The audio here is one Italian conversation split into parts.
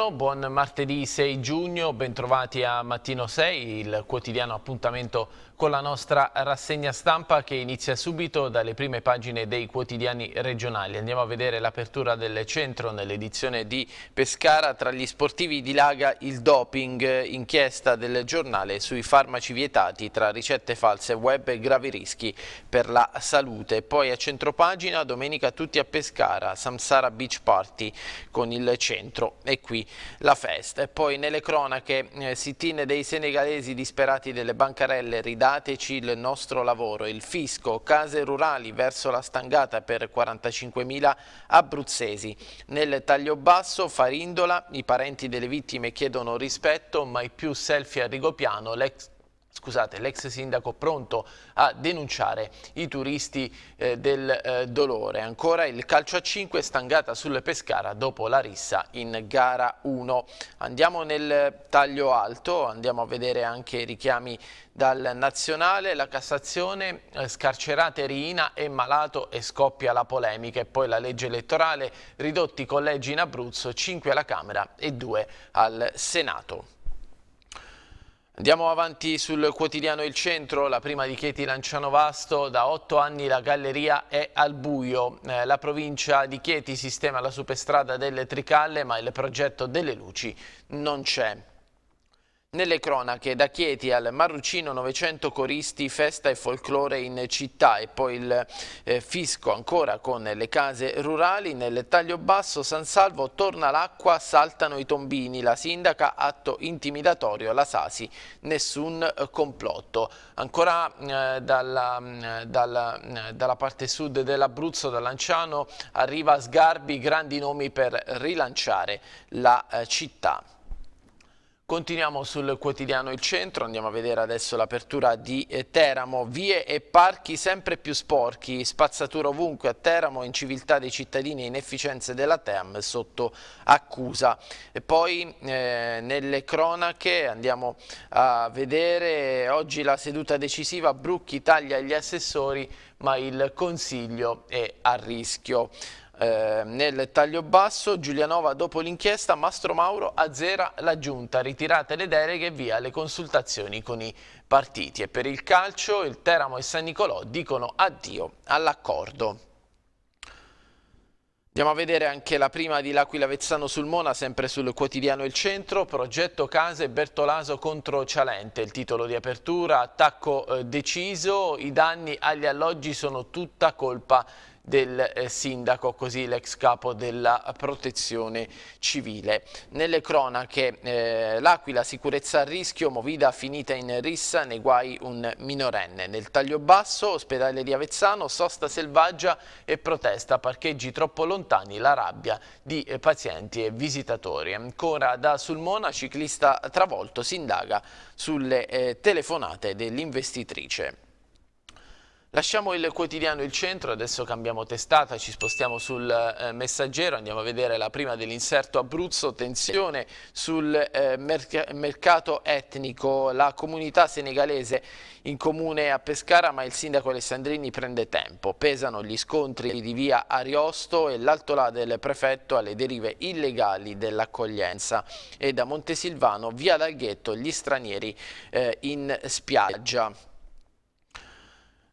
buongiorno, buon martedì 6 giugno, bentrovati a Mattino 6, il quotidiano appuntamento con la nostra rassegna stampa che inizia subito dalle prime pagine dei quotidiani regionali. Andiamo a vedere l'apertura del centro nell'edizione di Pescara. Tra gli sportivi dilaga il doping, inchiesta del giornale sui farmaci vietati tra ricette false web e gravi rischi per la salute. Poi a centropagina domenica tutti a Pescara, Samsara Beach Party con il centro e qui la festa. E poi nelle cronache eh, sit-in dei senegalesi disperati delle bancarelle ridate Dateci il nostro lavoro. Il fisco, case rurali verso la stangata per 45.000 abruzzesi. Nel taglio basso, Farindola, i parenti delle vittime chiedono rispetto, mai più selfie a Rigopiano, l'ex scusate, l'ex sindaco pronto a denunciare i turisti eh, del eh, dolore. Ancora il calcio a 5 stangata sul Pescara dopo la rissa in gara 1. Andiamo nel taglio alto, andiamo a vedere anche i richiami dal nazionale, la Cassazione, eh, scarcerate Riina è malato e scoppia la polemica e poi la legge elettorale, ridotti i collegi in Abruzzo, 5 alla Camera e 2 al Senato. Andiamo avanti sul quotidiano Il Centro, la prima di Chieti Lanciano Vasto, da otto anni la galleria è al buio. Eh, la provincia di Chieti sistema la superstrada delle Tricalle ma il progetto delle luci non c'è. Nelle cronache, da Chieti al Marrucino 900 coristi, festa e folklore in città e poi il eh, fisco ancora con le case rurali. Nel taglio basso San Salvo torna l'acqua, saltano i tombini, la sindaca atto intimidatorio, la Sasi nessun eh, complotto. Ancora eh, dalla, mm, dalla, mm, dalla, parte sud dell'Abruzzo, da Lanciano, arriva Sgarbi grandi nomi per rilanciare la eh, città. Continuiamo sul quotidiano Il Centro, andiamo a vedere adesso l'apertura di eh, Teramo, vie e parchi sempre più sporchi, spazzatura ovunque a Teramo, inciviltà dei cittadini e inefficienze della TEM sotto accusa. E poi eh, nelle cronache andiamo a vedere oggi la seduta decisiva, Brucchi taglia gli assessori ma il Consiglio è a rischio eh, nel taglio basso, Giulianova dopo l'inchiesta, Mastro Mauro azzera la giunta, ritirate le deleghe e via le consultazioni con i partiti. E per il calcio il Teramo e San Nicolò dicono addio all'accordo. Andiamo a vedere anche la prima di L'Aquila Vezzano sul Mona, sempre sul quotidiano Il Centro, progetto case Bertolaso contro Cialente, il titolo di apertura, attacco eh, deciso, i danni agli alloggi sono tutta colpa di del eh, sindaco, così l'ex capo della protezione civile. Nelle cronache eh, l'Aquila sicurezza a rischio, Movida finita in rissa, nei guai un minorenne. Nel taglio basso, ospedale di Avezzano, sosta selvaggia e protesta, parcheggi troppo lontani, la rabbia di eh, pazienti e visitatori. Ancora da Sulmona, ciclista travolto, si indaga sulle eh, telefonate dell'investitrice. Lasciamo il quotidiano Il Centro, adesso cambiamo testata, ci spostiamo sul eh, messaggero, andiamo a vedere la prima dell'inserto Abruzzo, tensione sul eh, merc mercato etnico, la comunità senegalese in comune a Pescara ma il sindaco Alessandrini prende tempo, pesano gli scontri di via Ariosto e l'altolà del prefetto alle derive illegali dell'accoglienza e da Montesilvano via dal ghetto gli stranieri eh, in spiaggia.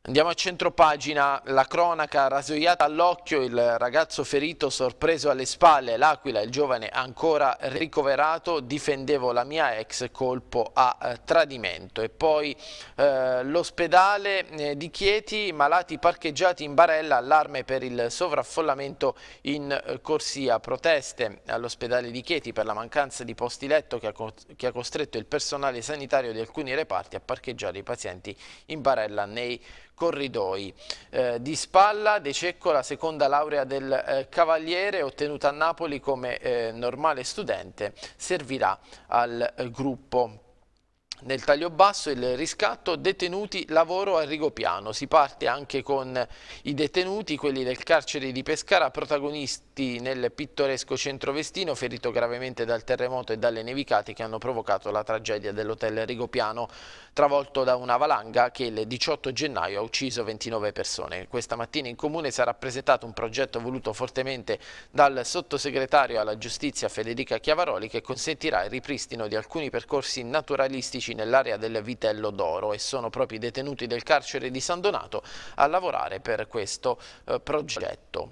Andiamo a centropagina, la cronaca rasoiata all'occhio, il ragazzo ferito sorpreso alle spalle, l'Aquila, il giovane ancora ricoverato, difendevo la mia ex colpo a eh, tradimento. E poi eh, l'ospedale eh, di Chieti, malati parcheggiati in barella, allarme per il sovraffollamento in eh, corsia, proteste all'ospedale di Chieti per la mancanza di posti letto che ha, che ha costretto il personale sanitario di alcuni reparti a parcheggiare i pazienti in barella nei corridoi. Eh, di spalla De Cecco la seconda laurea del eh, Cavaliere ottenuta a Napoli come eh, normale studente servirà al eh, gruppo nel taglio basso il riscatto detenuti lavoro a Rigopiano. Si parte anche con i detenuti, quelli del carcere di Pescara, protagonisti nel pittoresco centrovestino, ferito gravemente dal terremoto e dalle nevicate che hanno provocato la tragedia dell'hotel Rigopiano, travolto da una valanga che il 18 gennaio ha ucciso 29 persone. Questa mattina in comune sarà presentato un progetto voluto fortemente dal sottosegretario alla giustizia Federica Chiavaroli che consentirà il ripristino di alcuni percorsi naturalistici pubblici nell'area del Vitello d'Oro e sono proprio i detenuti del carcere di San Donato a lavorare per questo eh, progetto.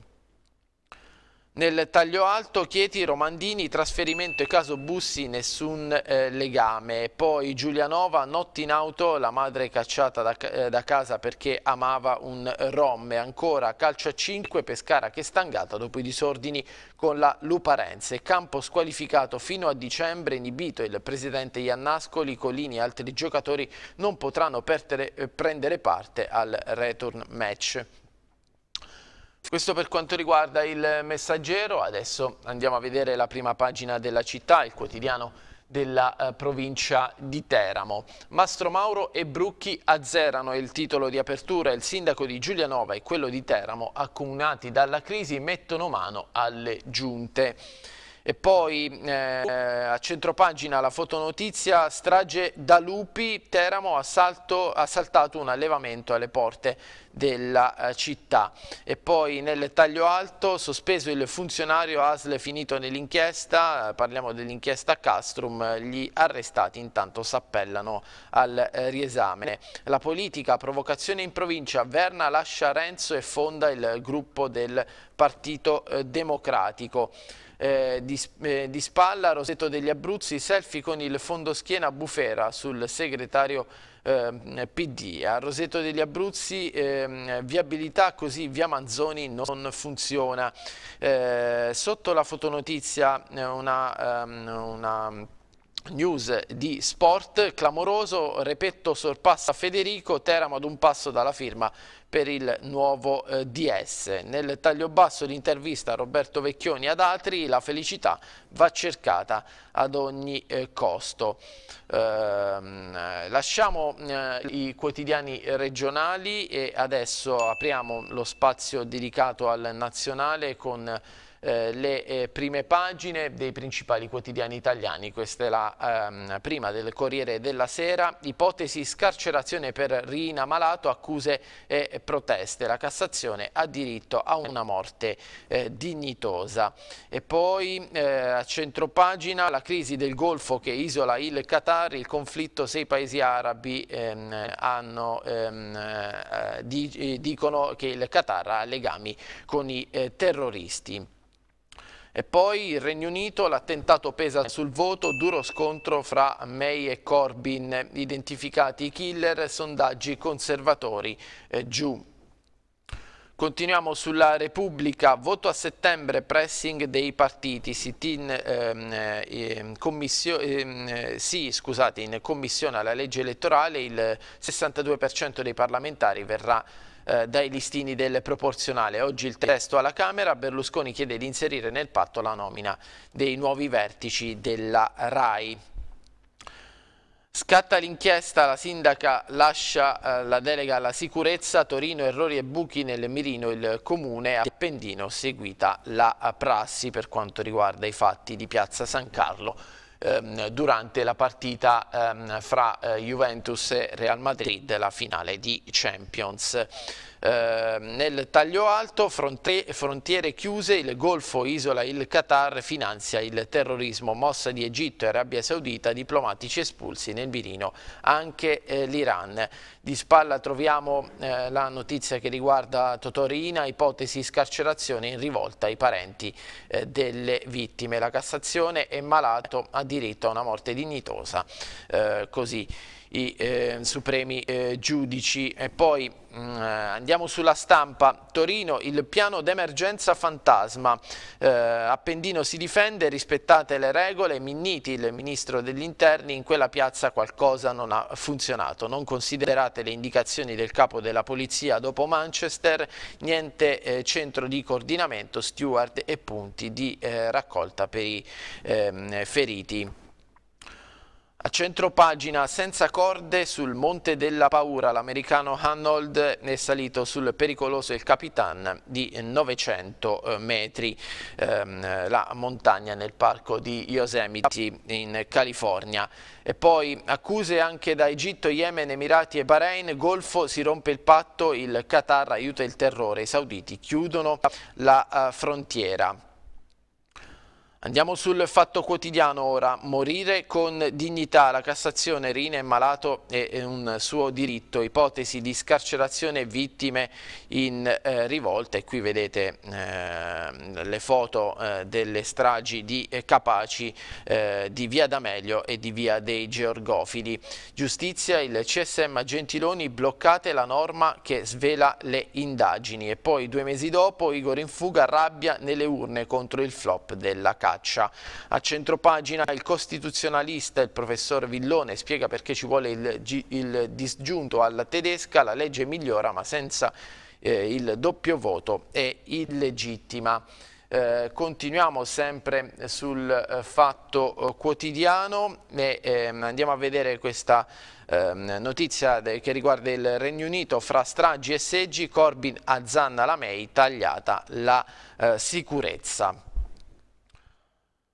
Nel taglio alto Chieti, Romandini, trasferimento e caso Bussi, nessun eh, legame. Poi Giulianova, notte in auto, la madre cacciata da, eh, da casa perché amava un rom. ancora calcio a 5, Pescara che è stangata dopo i disordini con la Luparenze. Campo squalificato fino a dicembre, inibito il presidente Iannascoli, Colini e altri giocatori non potranno perdere, eh, prendere parte al return match. Questo per quanto riguarda il messaggero, adesso andiamo a vedere la prima pagina della città, il quotidiano della eh, provincia di Teramo. Mastro Mauro e Brucchi azzerano il titolo di apertura, il sindaco di Giulianova e quello di Teramo, accomunati dalla crisi, mettono mano alle giunte. E poi eh, a centropagina la fotonotizia, strage da lupi, Teramo ha saltato un allevamento alle porte della eh, città. E poi nel taglio alto, sospeso il funzionario ASL finito nell'inchiesta, eh, parliamo dell'inchiesta Castrum, gli arrestati intanto s'appellano al eh, riesame. La politica, provocazione in provincia, Verna lascia Renzo e fonda il gruppo del Partito eh, Democratico eh, di, eh, di, spalla Roseto degli Abruzzi, selfie con il fondoschiena Bufera sul segretario eh, PD. A Roseto degli Abruzzi ehm, viabilità così via Manzoni non funziona. Eh, sotto la fotonotizia eh, una, ehm, una News di sport, clamoroso, Repetto sorpassa Federico, Teramo ad un passo dalla firma per il nuovo eh, DS. Nel taglio basso l'intervista a Roberto Vecchioni ad altri, la felicità va cercata ad ogni eh, costo. Ehm, lasciamo eh, i quotidiani regionali e adesso apriamo lo spazio dedicato al nazionale con eh, le eh, prime pagine dei principali quotidiani italiani. Questa è la ehm, prima del Corriere della Sera. Ipotesi scarcerazione per Rina Malato, accuse e proteste. La Cassazione ha diritto a una morte eh, dignitosa. E poi eh, a centro pagina la crisi del Golfo che isola il Qatar, il conflitto sei paesi arabi ehm, hanno, ehm, eh, di, dicono che il Qatar ha legami con i terroristi. E poi il Regno Unito, l'attentato pesa sul voto, duro scontro fra May e Corbyn, identificati i killer, sondaggi conservatori eh, giù. Continuiamo sulla Repubblica, voto a settembre, pressing dei partiti, sit in, ehm, eh, commissio ehm, eh, sì, scusate, in commissione alla legge elettorale il 62% dei parlamentari verrà eh, dai listini del proporzionale. Oggi il testo alla Camera, Berlusconi chiede di inserire nel patto la nomina dei nuovi vertici della RAI. Scatta l'inchiesta, la sindaca lascia eh, la delega alla sicurezza, Torino errori e buchi nel mirino, il comune a Pendino seguita la prassi per quanto riguarda i fatti di piazza San Carlo ehm, durante la partita ehm, fra eh, Juventus e Real Madrid, la finale di Champions. Ehm, nel taglio alto, frontiere chiuse, il Golfo isola il Qatar, finanzia il terrorismo, mossa di Egitto e Arabia Saudita, diplomatici espulsi nel mirino, anche eh, l'Iran. Di spalla troviamo eh, la notizia che riguarda Totorina, ipotesi scarcerazione in rivolta ai parenti eh, delle vittime. La Cassazione è malato, ha diritto a una morte dignitosa. Eh, così i eh, supremi eh, giudici. E poi mh, mm, andiamo sulla stampa, Torino, il piano d'emergenza fantasma, eh, Appendino si difende, rispettate le regole, Minniti, il ministro degli interni, in quella piazza qualcosa non ha funzionato, non considerate le indicazioni del capo della polizia dopo Manchester, niente eh, centro di coordinamento, steward e punti di eh, raccolta per i ehm, feriti. A centropagina senza corde sul Monte della Paura l'americano Hanold è salito sul pericoloso il Capitan di 900 eh, metri, ehm, la montagna nel parco di Yosemite in California. E poi accuse anche da Egitto, Yemen, Emirati e Bahrain, Golfo si rompe il patto, il Qatar aiuta il terrore, i sauditi chiudono la eh, frontiera. Andiamo sul fatto quotidiano ora, morire con dignità, la Cassazione Rina è malato è un suo diritto, ipotesi di scarcerazione vittime in eh, rivolta e qui vedete eh, le foto eh, delle stragi di eh, Capaci, eh, di Via D'Amelio e di Via dei Georgofili. Giustizia, il CSM Gentiloni, bloccate la norma che svela le indagini e poi due mesi dopo Igor in fuga rabbia nelle urne contro il flop della Cassazione. Caccia. A centropagina il costituzionalista, il professor Villone, spiega perché ci vuole il, il disgiunto alla tedesca, la legge migliora ma senza eh, il doppio voto è illegittima. Eh, continuiamo sempre sul eh, fatto eh, quotidiano e ehm, andiamo a vedere questa ehm, notizia che riguarda il Regno Unito fra stragi e seggi Corbyn azzanna la MEI tagliata la eh, sicurezza.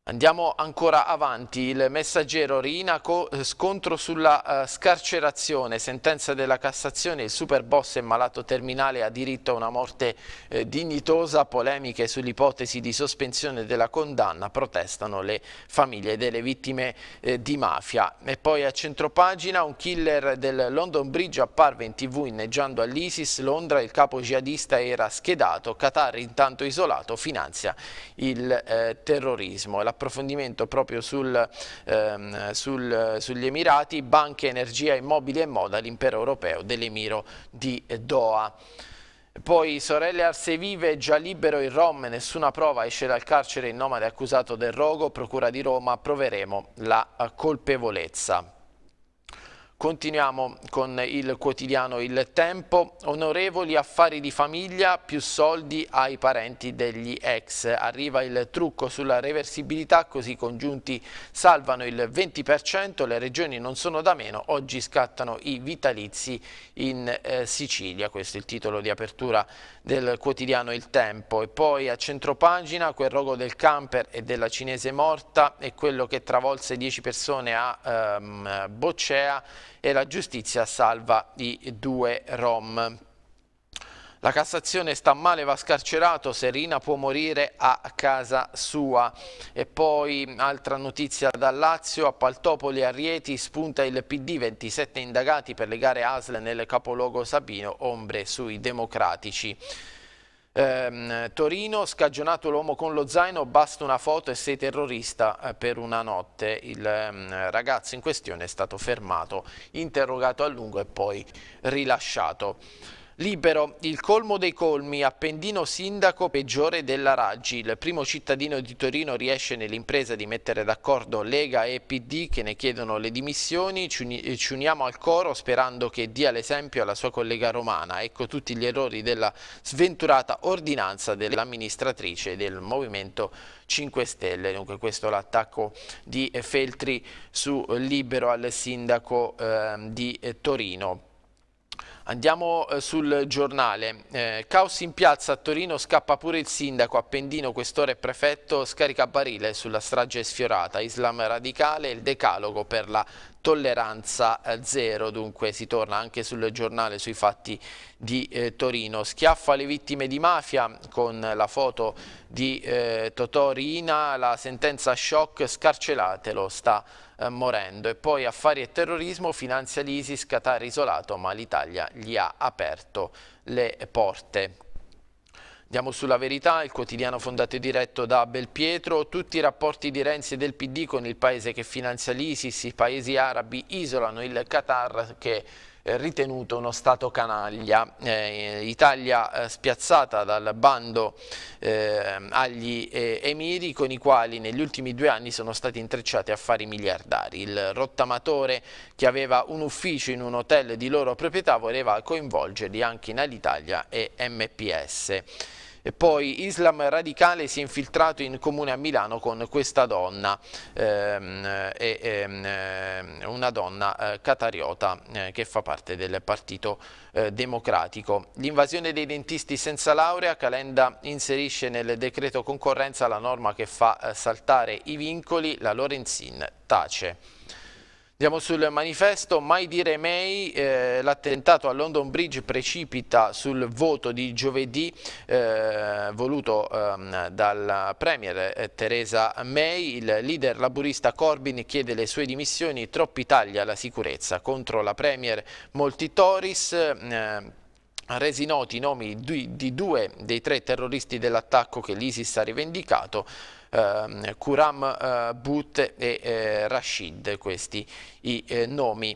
Andiamo ancora avanti, il messaggero Rinaco, eh, scontro sulla eh, scarcerazione, sentenza della Cassazione, il super boss è malato terminale, ha diritto a una morte eh, dignitosa, polemiche sull'ipotesi di sospensione della condanna, protestano le famiglie delle vittime di mafia. E poi a centropagina un killer del London Bridge apparve in tv inneggiando all'ISIS, Londra il capo jihadista era schedato, Qatar intanto isolato finanzia il terrorismo. La l'approfondimento proprio sul, ehm, sul, sugli Emirati, banche, energia, immobili e moda, l'impero europeo dell'Emiro di Doha. Poi sorelle Arsevive, già libero in Rom, nessuna prova, esce dal carcere il nomade accusato del rogo, procura di Roma, proveremo la colpevolezza. Continuiamo con il quotidiano Il Tempo. Onorevoli affari di famiglia, più soldi ai parenti degli ex. Arriva il trucco sulla reversibilità, così i congiunti salvano il 20%, le regioni non sono da meno, oggi scattano i vitalizi in eh, Sicilia. Questo è il titolo di apertura del quotidiano Il Tempo. E poi a centropagina quel rogo del camper e della cinese morta e quello che travolse 10 persone a ehm, Boccea e la giustizia salva i due rom. La Cassazione sta male, va scarcerato, Serina può morire a casa sua. E poi altra notizia dal Lazio, a Paltopoli a Rieti spunta il PD, 27 indagati per le gare ASL nel capoluogo Sabino, ombre sui democratici. Ehm, Torino, scagionato l'uomo con lo zaino, basta una foto e sei terrorista eh, per una notte. Il ehm, ragazzo in questione è stato fermato, interrogato a lungo e poi rilasciato. Libero, il colmo dei colmi, Appendino sindaco peggiore della Raggi. Il primo cittadino di Torino riesce nell'impresa di mettere d'accordo Lega e PD che ne chiedono le dimissioni. Eh, ci uniamo al coro sperando che dia l'esempio alla sua collega romana. Ecco tutti gli errori della sventurata ordinanza dell'amministratrice del Movimento 5 Stelle. Dunque questo è l'attacco di Feltri su Libero al sindaco ehm, eh, di Torino. Andiamo eh, sul giornale. Eh, caos in piazza a Torino, scappa pure il sindaco, Appendino, questore e prefetto, scarica barile sulla strage sfiorata, Islam radicale e il decalogo per la tolleranza eh, zero, dunque si torna anche sul giornale sui fatti di eh, Torino. Schiaffa le vittime di mafia con la foto di eh, Totò Rina, la sentenza shock scarcelatelo sta eh, morendo e poi affari e terrorismo finanzia l'Isis Qatar isolato ma l'Italia gli ha aperto le porte. Andiamo sulla verità, il quotidiano fondato e diretto da Belpietro, tutti i rapporti di Renzi e del PD con il paese che finanzia l'ISIS, i paesi arabi isolano il Qatar che è eh, ritenuto uno Stato canaglia. Eh, Italia eh, spiazzata dal bando eh, agli eh, emiri con i quali negli ultimi due anni sono stati intrecciati affari miliardari. Il rottamatore che aveva un ufficio in un hotel di loro proprietà voleva coinvolgerli anche in Alitalia e MPS. E poi Islam Radicale si è infiltrato in comune a Milano con questa donna, ehm, ehm, ehm, una donna eh, catariota eh, che fa parte del Partito eh, Democratico. L'invasione dei dentisti senza laurea, Calenda inserisce nel decreto concorrenza la norma che fa eh, saltare i vincoli, la Lorenzin tace. Andiamo sul manifesto, mai dire mai, eh, l'attentato a London Bridge precipita sul voto di giovedì eh, voluto eh, dal Premier eh, Theresa May, il leader laburista Corbyn chiede le sue dimissioni, troppi tagli alla sicurezza contro la Premier Molti Moltitoris ehm, resi noti i nomi di, di due dei tre terroristi dell'attacco che l'ISIS ha rivendicato Ehm, Kuram eh, But e eh, Rashid, questi i eh, nomi.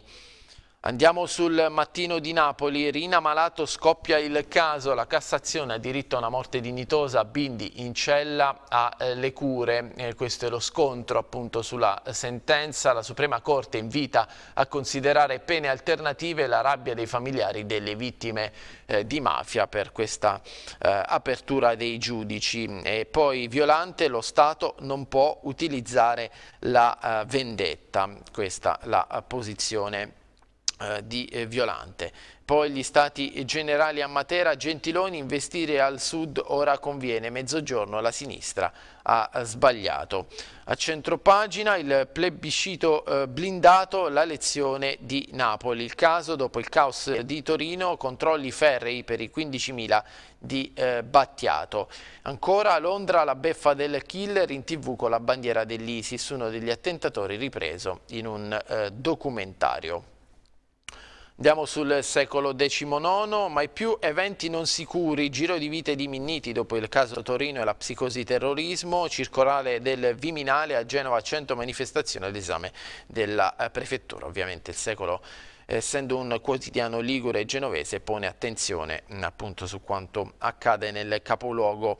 Andiamo sul mattino di Napoli, Rina Malato scoppia il caso, la Cassazione ha diritto a una morte dignitosa, Bindi in cella alle eh, cure, eh, questo è lo scontro appunto sulla sentenza, la Suprema Corte invita a considerare pene alternative la rabbia dei familiari delle vittime eh, di mafia per questa eh, apertura dei giudici e poi Violante lo Stato non può utilizzare la eh, vendetta, questa la eh, posizione eh, di eh, Violante. Poi gli stati generali a Matera, Gentiloni, investire al sud ora conviene, mezzogiorno la sinistra ha eh, sbagliato. A centropagina il plebiscito blindato, la lezione di Napoli. Il caso dopo il caos di Torino, controlli ferrei per i 15.000 di eh, Battiato. Ancora a Londra la beffa del killer in tv con la bandiera dell'ISIS, uno degli attentatori ripreso in un eh, documentario. Andiamo sul secolo XIX, mai più eventi non sicuri, giro di vite di Minniti dopo il caso Torino e la psicosi terrorismo, circolare del Viminale a Genova 100 manifestazioni all'esame della eh, prefettura, ovviamente il secolo XIX essendo un quotidiano ligure genovese, pone attenzione mm, appunto su quanto accade nel capoluogo.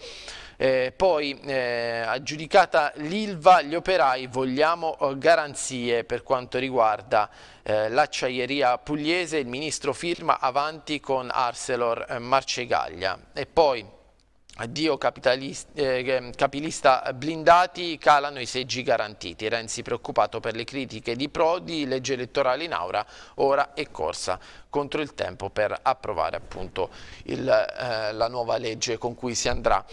Eh, poi eh, aggiudicata l'ILVA, gli operai vogliamo eh, garanzie per quanto riguarda eh, l'acciaieria pugliese, il ministro firma avanti con Arcelor eh, Marcegaglia. E poi Addio eh, ehm, capilista blindati, calano i seggi garantiti. Renzi preoccupato per le critiche di Prodi, legge elettorale in aura, ora è corsa contro il tempo per approvare appunto il, eh, la nuova legge con cui si andrà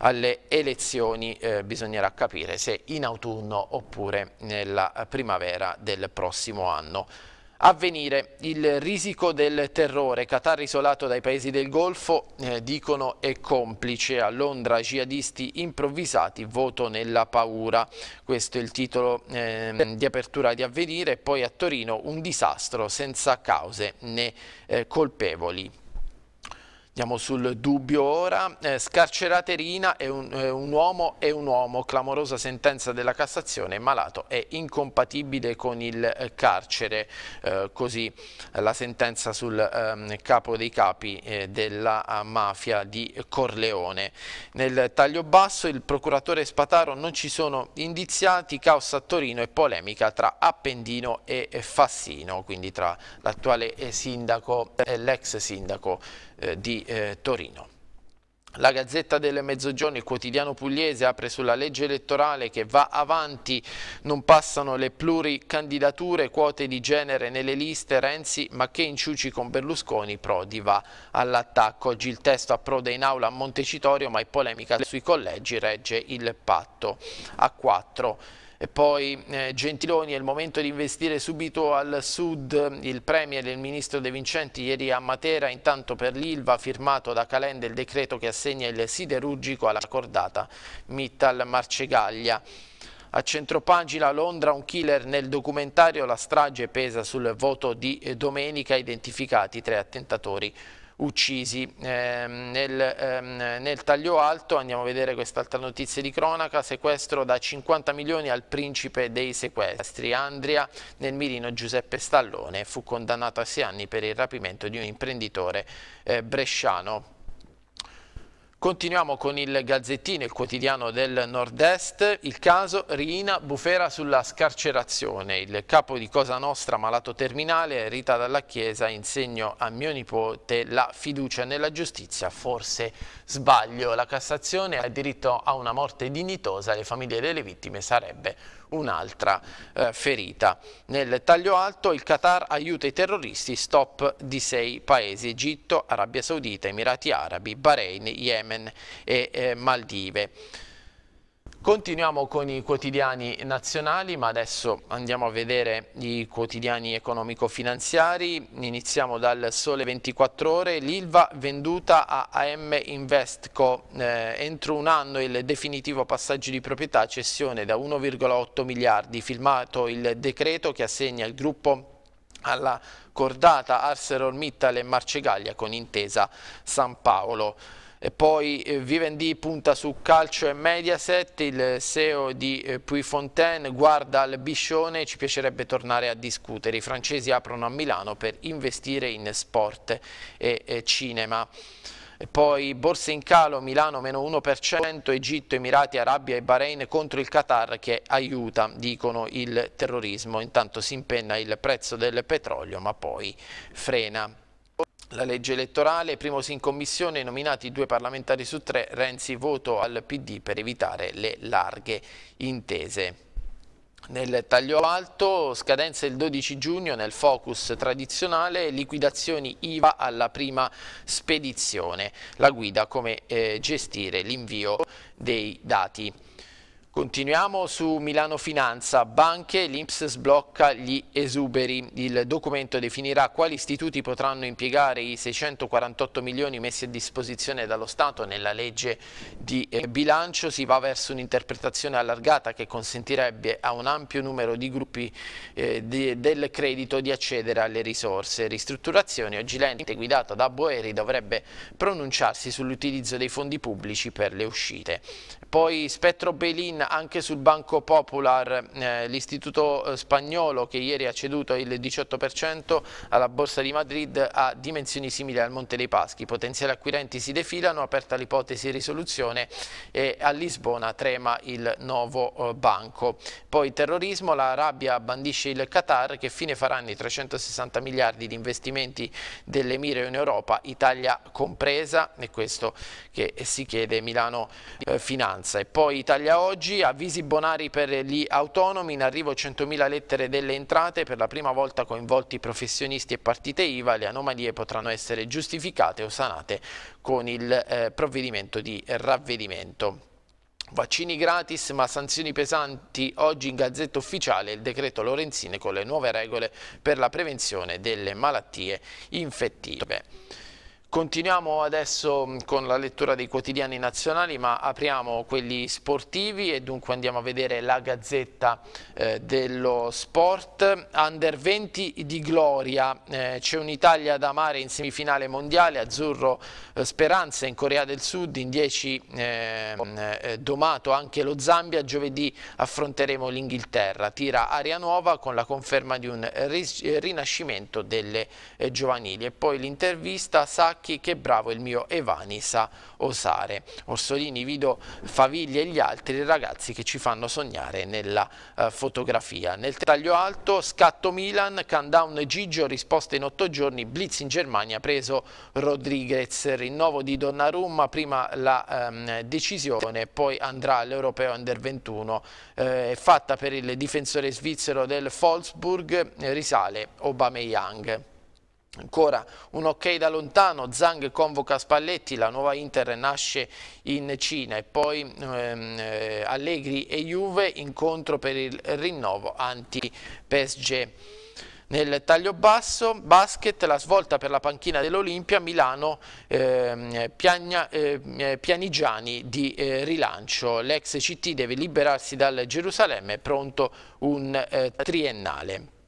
alle elezioni. Eh, bisognerà capire se in autunno oppure nella primavera del prossimo anno avvenire. Il risico del terrore, Qatar isolato dai paesi del Golfo, eh, dicono è complice. A Londra jihadisti improvvisati, voto nella paura. Questo è il titolo eh, di apertura di avvenire. Poi a Torino un disastro senza cause né eh, colpevoli. Andiamo sul dubbio ora. Eh, scarceraterina è un, eh, un, uomo è un uomo, clamorosa sentenza della Cassazione, malato è incompatibile con il eh, carcere, eh, così la sentenza sul ehm, capo dei capi eh, della eh, mafia di Corleone. Nel taglio basso il procuratore Spataro non ci sono indiziati, caos a Torino e polemica tra Appendino e Fassino, quindi tra l'attuale sindaco e l'ex sindaco eh, di eh, Torino. La Gazzetta delle Mezzogiorno, il quotidiano pugliese, apre sulla legge elettorale che va avanti, non passano le pluricandidature, quote di genere nelle liste, Renzi, ma che inciuci con Berlusconi, Prodi va all'attacco. Oggi il testo approda in aula a Montecitorio, ma è polemica sui collegi, regge il patto a 4. E poi eh, Gentiloni, è il momento di investire subito al sud, il Premier e il Ministro De Vincenti ieri a Matera, intanto per l'Ilva firmato da Calenda il decreto che assegna il siderurgico alla cordata Mittal Marcegaglia. A centropagina Londra un killer nel documentario La strage pesa sul voto di eh, domenica identificati tre attentatori uccisi. Eh, nel, ehm, nel, taglio alto andiamo a vedere quest'altra notizia di cronaca, sequestro da 50 milioni al principe dei sequestri. Andria nel mirino Giuseppe Stallone fu condannato a 6 anni per il rapimento di un imprenditore eh, bresciano. Continuiamo con il Gazzettino, il quotidiano del Nord-Est, il caso Riina Bufera sulla scarcerazione. Il capo di Cosa Nostra, malato terminale, Rita Dalla Chiesa, insegno a mio nipote la fiducia nella giustizia, forse sbaglio. La Cassazione ha diritto a una morte dignitosa, le famiglie delle vittime sarebbe un'altra eh, ferita. Nel taglio alto il Qatar aiuta i terroristi, stop di sei paesi, Egitto, Arabia Saudita, Emirati Arabi, Bahrain, Yemen e eh, Maldive. Continuiamo con i quotidiani nazionali, ma adesso andiamo a vedere i quotidiani economico-finanziari. Iniziamo dal Sole 24 Ore, l'Ilva venduta a AM Investco. Eh, entro un anno il definitivo passaggio di proprietà, cessione da 1,8 miliardi. Filmato il decreto che assegna il gruppo alla cordata ArcelorMittal e Marcegaglia con intesa San Paolo. E poi eh, Vivendi punta su calcio e Mediaset, il SEO di eh, Fontaine guarda al Biscione, e ci piacerebbe tornare a discutere. I francesi aprono a Milano per investire in sport e, e cinema. E poi borse in calo, Milano meno 1%, Egitto, Emirati, Arabia e Bahrain contro il Qatar che aiuta, dicono, il terrorismo. Intanto si impenna il prezzo del petrolio ma poi frena. La legge elettorale, primo sì in commissione, nominati due parlamentari su tre, Renzi voto al PD per evitare le larghe intese. Nel taglio alto, scadenza il 12 giugno nel focus tradizionale, liquidazioni IVA alla prima spedizione, la guida come eh, gestire l'invio dei dati. Continuiamo su Milano Finanza, banche, l'Inps sblocca gli esuberi. Il documento definirà quali istituti potranno impiegare i 648 milioni messi a disposizione dallo Stato nella legge di eh, bilancio. Si va verso un'interpretazione allargata che consentirebbe a un ampio numero di gruppi eh, di, del credito di accedere alle risorse. Ristrutturazioni, oggi l'ente guidata da Boeri dovrebbe pronunciarsi sull'utilizzo dei fondi pubblici per le uscite poi Spettro Belin anche sul Banco Popular, eh, l'istituto eh, spagnolo che ieri ha ceduto il 18% alla Borsa di Madrid ha dimensioni simili al Monte dei Paschi, potenziali acquirenti si defilano, aperta l'ipotesi di risoluzione e a Lisbona trema il nuovo eh, banco. Poi terrorismo, l'Arabia bandisce il Qatar che fine faranno i 360 miliardi di investimenti dell'Emiro in Europa, Italia compresa è questo che si chiede Milano eh, Finanza minoranza. E poi Italia Oggi, avvisi bonari per gli autonomi, in arrivo 100.000 lettere delle entrate, per la prima volta coinvolti professionisti e partite IVA, le anomalie potranno essere giustificate o sanate con il eh, provvedimento di ravvedimento. Vaccini gratis ma sanzioni pesanti oggi in Gazzetta Ufficiale il decreto Lorenzine con le nuove regole per la prevenzione delle malattie infettive. Continuiamo adesso mm, con la lettura dei quotidiani nazionali ma apriamo quelli sportivi e dunque andiamo a vedere la gazzetta eh, dello sport. Under 20 di gloria, eh, c'è un'Italia da amare in semifinale mondiale, azzurro eh, speranza in Corea del Sud, in 10 ehm, eh, domato anche lo Zambia, giovedì affronteremo l'Inghilterra, tira aria nuova con la conferma di un eh, rinascimento delle eh, giovanili. E poi l'intervista Sac Sacchi, che bravo il mio Evani sa osare. Orsolini, Vido, Faviglia e gli altri ragazzi che ci fanno sognare nella eh, fotografia. Nel taglio alto, scatto Milan, countdown Gigio, risposta in otto giorni, blitz in Germania, preso Rodriguez, rinnovo di Donnarumma, prima la ehm, decisione, poi andrà all'Europeo Under 21, eh, fatta per il difensore svizzero del Wolfsburg, risale Obameyang. Ancora un ok da lontano, Zhang convoca Spalletti, la nuova Inter nasce in Cina e poi ehm, eh, Allegri e Juve incontro per il rinnovo anti-PSG. Nel taglio basso, basket, la svolta per la panchina dell'Olimpia, Milano, ehm, Piagna, ehm, eh, Pianigiani di eh, rilancio. L'ex CT deve liberarsi dal Gerusalemme, pronto un eh, triennale.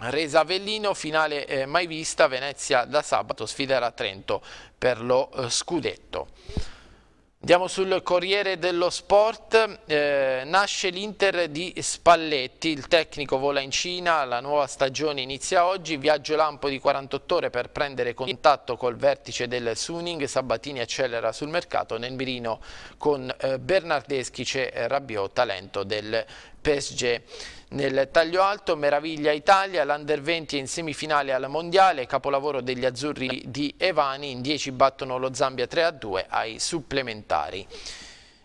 Resa Avellino, finale eh, mai vista, Venezia da sabato sfiderà Trento per lo eh, scudetto. Andiamo sul Corriere dello Sport, eh, nasce l'Inter di Spalletti, il tecnico vola in Cina, la nuova stagione inizia oggi, viaggio lampo di 48 ore per prendere contatto col vertice del Suning, Sabatini accelera sul mercato, nel mirino con eh, Bernardeschi c'è eh, Rabiot, talento del PSG. Nel taglio alto meraviglia Italia, l'Under 20 è in semifinale alla Mondiale, capolavoro degli azzurri di Evani, in 10 battono lo Zambia 3-2 ai supplementari.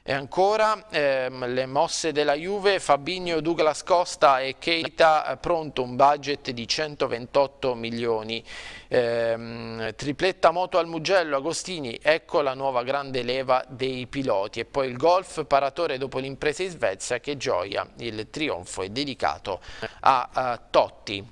E ancora ehm, le mosse della Juve, Fabinho, Douglas Costa e Keita eh, pronto un budget di 128 milioni. Ehm, tripletta moto al Mugello, Agostini, ecco la nuova grande leva dei piloti. E poi il golf, paratore dopo l'impresa in Svezia, che gioia, il trionfo è dedicato a, a Totti.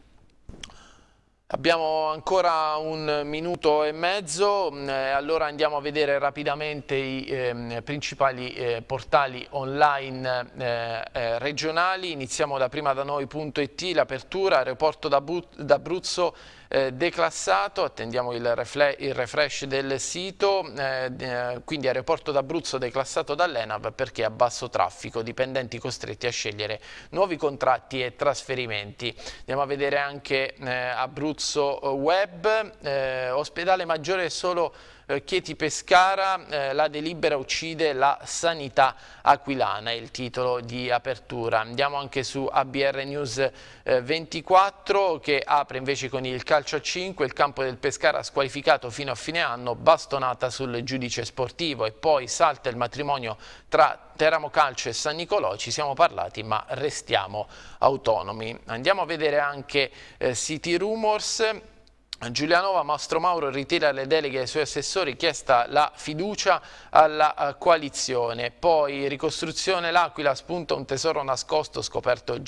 Abbiamo ancora un minuto e mezzo, mm, allora andiamo a vedere rapidamente i eh, principali eh, portali online eh, eh, regionali. Iniziamo da prima da noi.it, l'apertura, aeroporto d'Abruzzo, eh, declassato, attendiamo il, il, refresh del sito, eh, eh quindi aeroporto d'Abruzzo declassato dall'ENAV perché a basso traffico, dipendenti costretti a scegliere nuovi contratti e trasferimenti. Andiamo a vedere anche eh, Abruzzo Web, eh, ospedale maggiore solo eh, Chieti Pescara, eh, la delibera uccide la sanità aquilana, il titolo di apertura. Andiamo anche su ABR News 24 eh, che apre invece con il calcio a 5, il campo del Pescara squalificato fino a fine anno, bastonata sul giudice sportivo e poi salta il matrimonio tra Teramo Calcio e San Nicolò, ci siamo parlati ma restiamo autonomi. Andiamo a vedere anche City Rumors Giulianova, Mastro Mauro ritira le deleghe ai suoi assessori, chiesta la fiducia alla eh, coalizione. Poi ricostruzione L'Aquila spunta un tesoro nascosto scoperto un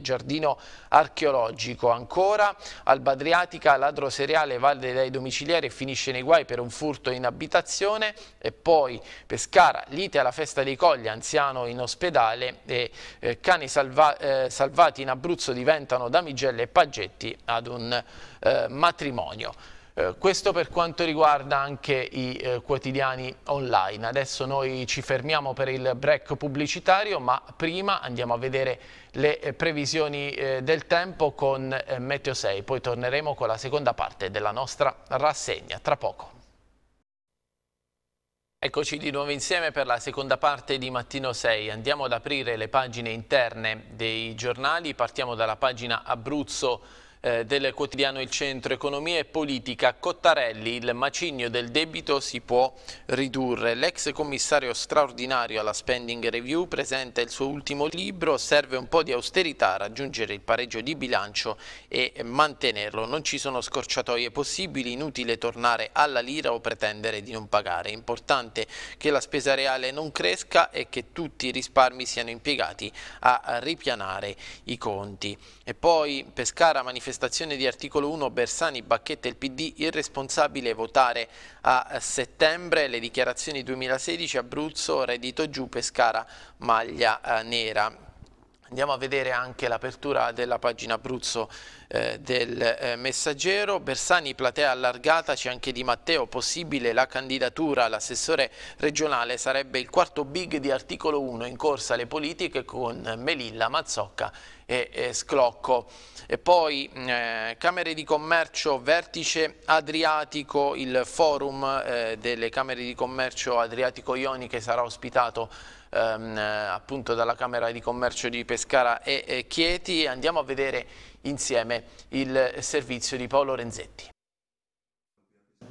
giardino archeologico. Ancora Albadriatica, ladro seriale valde dai domiciliari e finisce nei guai per un furto in abitazione. E poi Pescara, lite alla festa dei Cogli, anziano in ospedale e eh, cani salva eh, salvati in Abruzzo diventano damigelle e paggetti ad un eh, matrimonio. Eh, questo per quanto riguarda anche i eh, quotidiani online. Adesso noi ci fermiamo per il break pubblicitario, ma prima andiamo a vedere le eh, previsioni eh, del tempo con eh, Meteo 6, poi torneremo con la seconda parte della nostra rassegna. Tra poco. Eccoci di nuovo insieme per la seconda parte di Mattino 6. Andiamo ad aprire le pagine interne dei giornali. Partiamo dalla pagina Abruzzo eh, del quotidiano Il Centro Economia e Politica, Cottarelli, il macigno del debito si può ridurre. L'ex commissario straordinario alla spending review presenta il suo ultimo libro, serve un po' di austerità, a raggiungere il pareggio di bilancio e mantenerlo. Non ci sono scorciatoie possibili, inutile tornare alla lira o pretendere di non pagare. È importante che la spesa reale non cresca e che tutti i risparmi siano impiegati a ripianare i conti. E poi Pescara manifestazione manifestazione di articolo 1 Bersani, Bacchetta e il PD irresponsabile votare a settembre le dichiarazioni 2016 Abruzzo, Reddito Giù, Pescara, Maglia eh, Nera. Andiamo a vedere anche l'apertura della pagina Abruzzo eh, del eh, Messaggero. Bersani, platea allargata, c'è anche Di Matteo, possibile la candidatura all'assessore regionale, sarebbe il quarto big di articolo 1 in corsa alle politiche con Melilla, Mazzocca e, e Sclocco. E poi mm, eh, Camere di Commercio Vertice Adriatico, il forum eh, delle Camere di Commercio adriatico Ioni che sarà ospitato ehm, appunto dalla Camera di Commercio di Pescara e, e Chieti. Andiamo a vedere insieme il eh, servizio di Paolo Renzetti.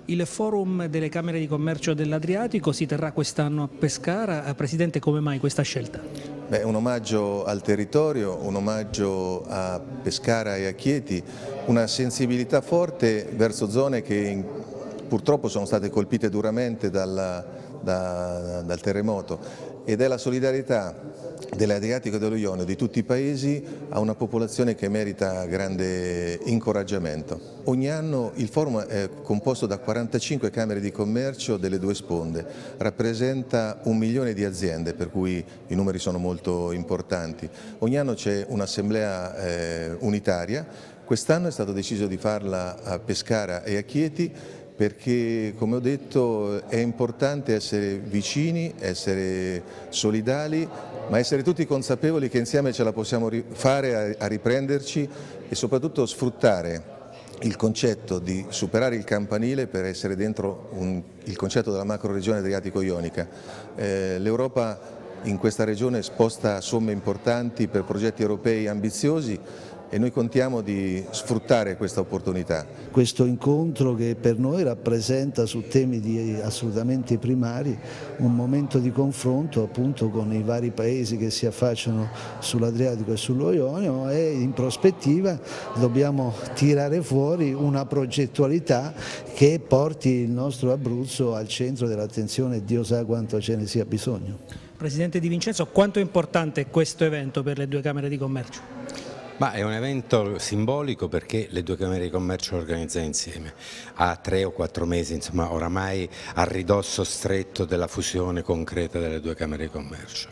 Il forum delle Camere di Commercio dell'Adriatico si terrà quest'anno a Pescara. Eh, Presidente, come mai questa scelta? Beh, un omaggio al territorio, un omaggio a Pescara e a Chieti, una sensibilità forte verso zone che purtroppo sono state colpite duramente dalla, da, dal terremoto ed è la solidarietà dell'Adriatico e dello Ionio, di tutti i paesi, a una popolazione che merita grande incoraggiamento. Ogni anno il forum è composto da 45 Camere di Commercio delle due sponde, rappresenta un milione di aziende, per cui i numeri sono molto importanti. Ogni anno c'è un'assemblea eh, unitaria, quest'anno è stato deciso di farla a Pescara e a Chieti, perché come ho detto è importante essere vicini, essere solidali, ma essere tutti consapevoli che insieme ce la possiamo fare a riprenderci e soprattutto sfruttare il concetto di superare il campanile per essere dentro un, il concetto della macro regione adriatico-ionica. Eh, L'Europa in questa regione sposta somme importanti per progetti europei ambiziosi e noi contiamo di sfruttare questa opportunità. Questo incontro che per noi rappresenta su temi assolutamente primari un momento di confronto appunto con i vari paesi che si affacciano sull'Adriatico e sullo Ionio e in prospettiva dobbiamo tirare fuori una progettualità che porti il nostro Abruzzo al centro dell'attenzione, Dio sa quanto ce ne sia bisogno. Presidente Di Vincenzo, quanto è importante questo evento per le due Camere di Commercio? Ma è un evento simbolico perché le due Camere di Commercio lo organizzano insieme, a tre o quattro mesi, insomma oramai a ridosso stretto della fusione concreta delle due Camere di Commercio.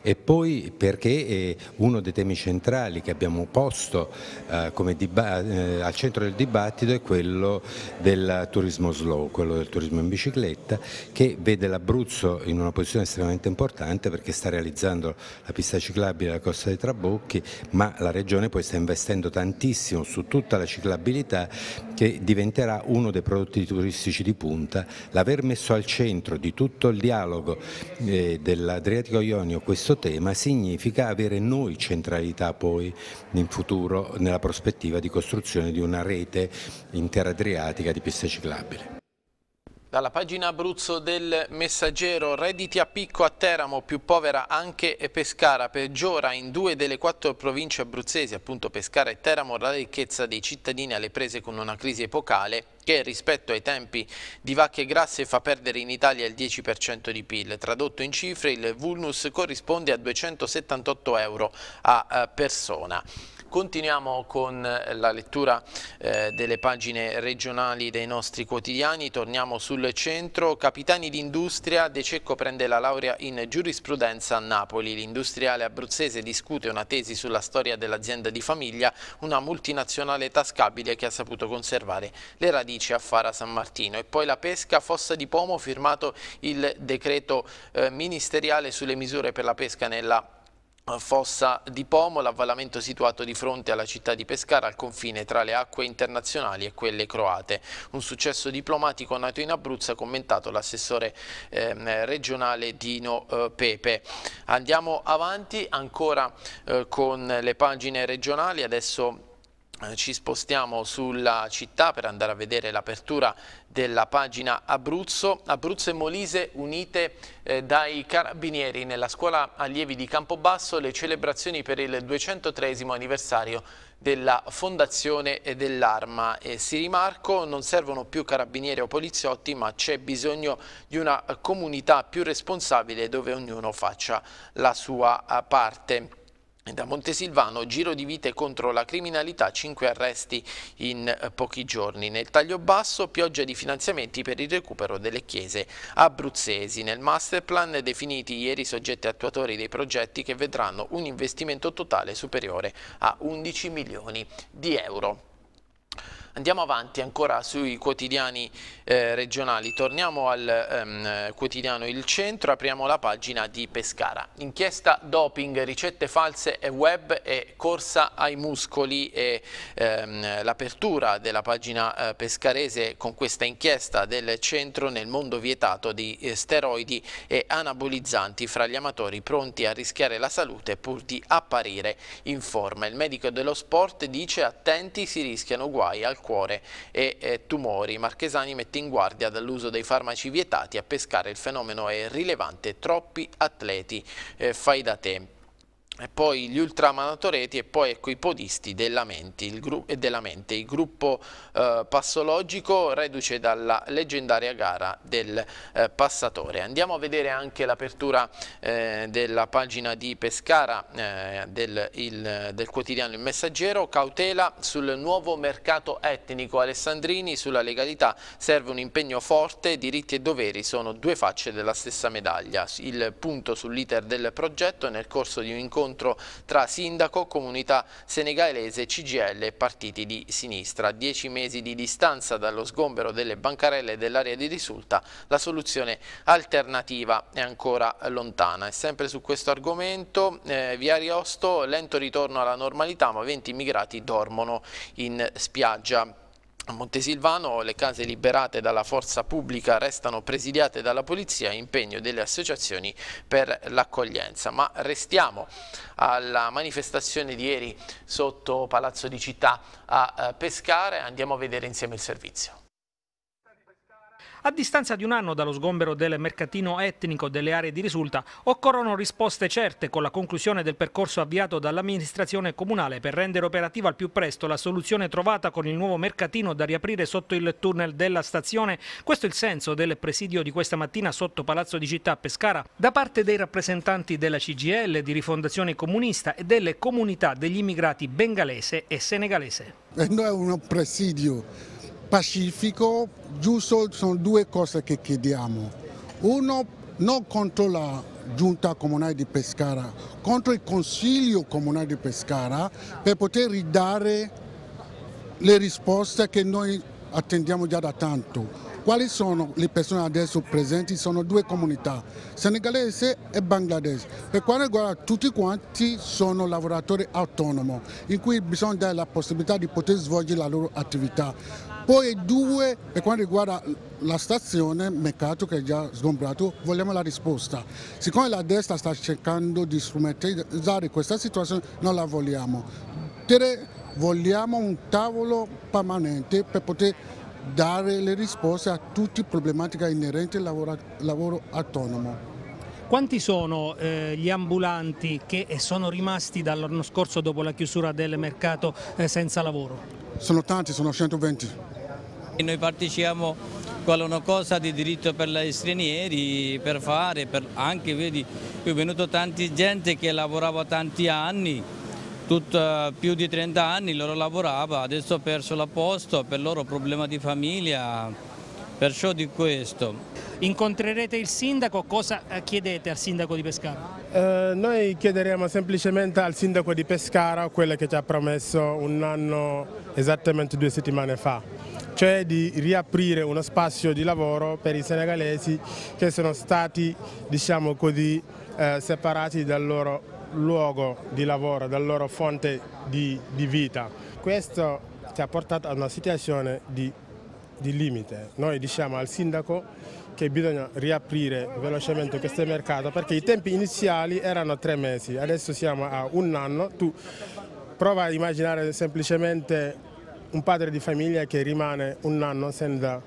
E poi perché eh, uno dei temi centrali che abbiamo posto eh, eh, al centro del dibattito è quello del turismo slow, quello del turismo in bicicletta, che vede l'Abruzzo in una posizione estremamente importante perché sta realizzando la pista ciclabile della costa dei Trabocchi, ma la regione poi sta investendo tantissimo su tutta la ciclabilità che diventerà uno dei prodotti turistici di punta. L'aver messo al centro di tutto il dialogo eh, dell'Adriatico Ionio questo tema significa avere noi centralità poi in futuro nella prospettiva di costruzione di una rete interadriatica di piste ciclabili. Dalla pagina Abruzzo del Messaggero, redditi a picco a Teramo, più povera anche Pescara, peggiora in due delle quattro province abruzzesi, appunto Pescara e Teramo, la ricchezza dei cittadini alle prese con una crisi epocale che rispetto ai tempi di vacche grasse fa perdere in Italia il 10% di PIL. Tradotto in cifre il vulnus corrisponde a 278 euro a eh, persona. Continuiamo con eh, la lettura eh, delle pagine regionali dei nostri quotidiani, torniamo sul centro. Capitani d'industria, De Cecco prende la laurea in giurisprudenza a Napoli. L'industriale abruzzese discute una tesi sulla storia dell'azienda di famiglia, una multinazionale tascabile che ha saputo conservare le radici a Fara San Martino. E poi la pesca, Fossa di Pomo firmato il decreto eh, ministeriale sulle misure per la pesca nella eh, fossa di Pomo, l'avvallamento situato di fronte alla città di Pescara al confine tra le acque internazionali e quelle croate. Un successo diplomatico nato in Abruzzo, ha commentato l'assessore eh, regionale Dino eh, Pepe. Andiamo avanti ancora eh, con le pagine regionali, adesso eh, ci spostiamo sulla città per andare a vedere l'apertura della pagina Abruzzo. Abruzzo e Molise unite eh, dai carabinieri nella scuola allievi di Campobasso le celebrazioni per il 203 anniversario della fondazione dell'arma. Si rimarco, non servono più carabinieri o poliziotti, ma c'è bisogno di una comunità più responsabile dove ognuno faccia la sua eh, parte. Da Montesilvano, giro di vite contro la criminalità, 5 arresti in eh, pochi giorni. Nel taglio basso, pioggia di finanziamenti per il recupero delle chiese abruzzesi. Nel masterplan definiti ieri soggetti attuatori dei progetti che vedranno un investimento totale superiore a 11 milioni di euro. Andiamo avanti ancora sui quotidiani eh, regionali. Torniamo al ehm, quotidiano Il Centro, apriamo la pagina di Pescara. Inchiesta doping, ricette false e web e corsa ai muscoli e ehm, l'apertura della pagina eh, pescarese con questa inchiesta del centro nel mondo vietato di eh, steroidi e anabolizzanti fra gli amatori pronti a rischiare la salute pur di apparire in forma. Il medico dello sport dice attenti si rischiano guai al cuore e eh, tumori. Marchesani mette mette in guardia dall'uso dei farmaci vietati a pescare il fenomeno è rilevante troppi atleti eh, fai da tempo e poi gli ultramanatoreti e poi ecco i podisti della mente, il, della mente, il gruppo eh, passologico reduce dalla leggendaria gara del eh, passatore. Andiamo a vedere anche l'apertura eh, della pagina di Pescara eh, del, il, del quotidiano Il Messaggero, cautela sul nuovo mercato etnico Alessandrini, sulla legalità serve un impegno forte, diritti e doveri sono due facce della stessa medaglia. Il punto sull'iter del progetto nel corso di un incontro incontro tra sindaco, comunità senegalese, CGL e partiti di sinistra. dieci mesi di distanza dallo sgombero delle bancarelle dell'area di risulta, la soluzione alternativa è ancora lontana. E sempre su questo argomento, eh, via Ariosto, lento ritorno alla normalità, ma 20 immigrati dormono in spiaggia. A Montesilvano le case liberate dalla forza pubblica restano presidiate dalla polizia impegno delle associazioni per l'accoglienza. Ma restiamo alla manifestazione di ieri sotto Palazzo di Città a eh, Pescare, andiamo a vedere insieme il servizio. A distanza di un anno dallo sgombero del mercatino etnico delle aree di risulta, occorrono risposte certe con la conclusione del percorso avviato dall'amministrazione comunale per rendere operativa al più presto la soluzione trovata con il nuovo mercatino da riaprire sotto il tunnel della stazione. Questo è il senso del presidio di questa mattina sotto Palazzo di Città a Pescara da parte dei rappresentanti della CGL, di Rifondazione Comunista e delle comunità degli immigrati bengalese e senegalese. E eh, noi è un presidio pacifico, giusto sono due cose che chiediamo. Uno, non contro la giunta comunale di Pescara, contro il consiglio comunale di Pescara per poter ridare le risposte che noi attendiamo già da tanto. Quali sono le persone adesso presenti? Sono due comunità, senegalese e bangladesh. Per quanto riguarda tutti quanti sono lavoratori autonomi in cui bisogna dare la possibilità di poter svolgere la loro attività. Poi due, per quanto riguarda la stazione, mercato che è già sgombrato, vogliamo la risposta. Siccome la destra sta cercando di strumentalizzare questa situazione, non la vogliamo. Tre, vogliamo un tavolo permanente per poter dare le risposte a tutte le problematiche inerenti al lavoro, lavoro autonomo. Quanti sono eh, gli ambulanti che sono rimasti dall'anno scorso dopo la chiusura del mercato eh, senza lavoro? Sono tanti, sono 120. E noi partecipiamo a una cosa di diritto per gli stranieri, per fare, per anche vedi, è venuto tanta gente che lavorava tanti anni, tutta, più di 30 anni loro lavoravano, adesso ha perso la posto, per loro problema di famiglia, perciò di questo. Incontrerete il sindaco, cosa eh, chiedete al sindaco di Pescara? Eh, noi chiederemo semplicemente al sindaco di Pescara quello che ci ha promesso un anno, esattamente due settimane fa cioè di riaprire uno spazio di lavoro per i senegalesi che sono stati diciamo così, eh, separati dal loro luogo di lavoro, dalla loro fonte di, di, vita. Questo ci ha portato a una situazione di, di limite. Noi diciamo al sindaco che bisogna riaprire velocemente questo mercato perché i tempi iniziali erano tre mesi, adesso siamo a un anno. Tu prova a immaginare semplicemente un padre di famiglia che rimane un anno senza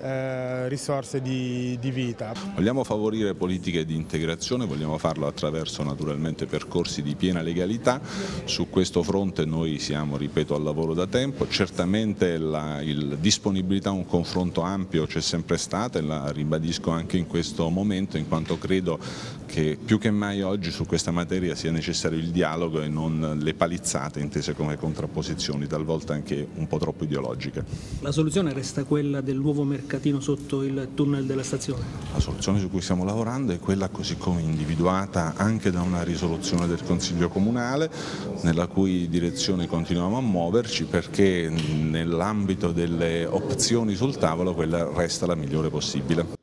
eh, risorse di, di, vita. Vogliamo favorire politiche di integrazione, vogliamo farlo attraverso naturalmente percorsi di piena legalità, su questo fronte noi siamo, ripeto, al lavoro da tempo, certamente la disponibilità a un confronto ampio c'è sempre stata e la ribadisco anche in questo momento in quanto credo che più che mai oggi su questa materia sia necessario il dialogo e non le palizzate intese come contrapposizioni, talvolta anche un po' troppo ideologiche. La soluzione resta quella del nuovo mercatino sotto il tunnel della stazione? La soluzione su cui stiamo lavorando è quella così come individuata anche da una risoluzione del Consiglio Comunale, nella cui direzione continuiamo a muoverci perché nell'ambito delle opzioni sul tavolo quella resta la migliore possibile.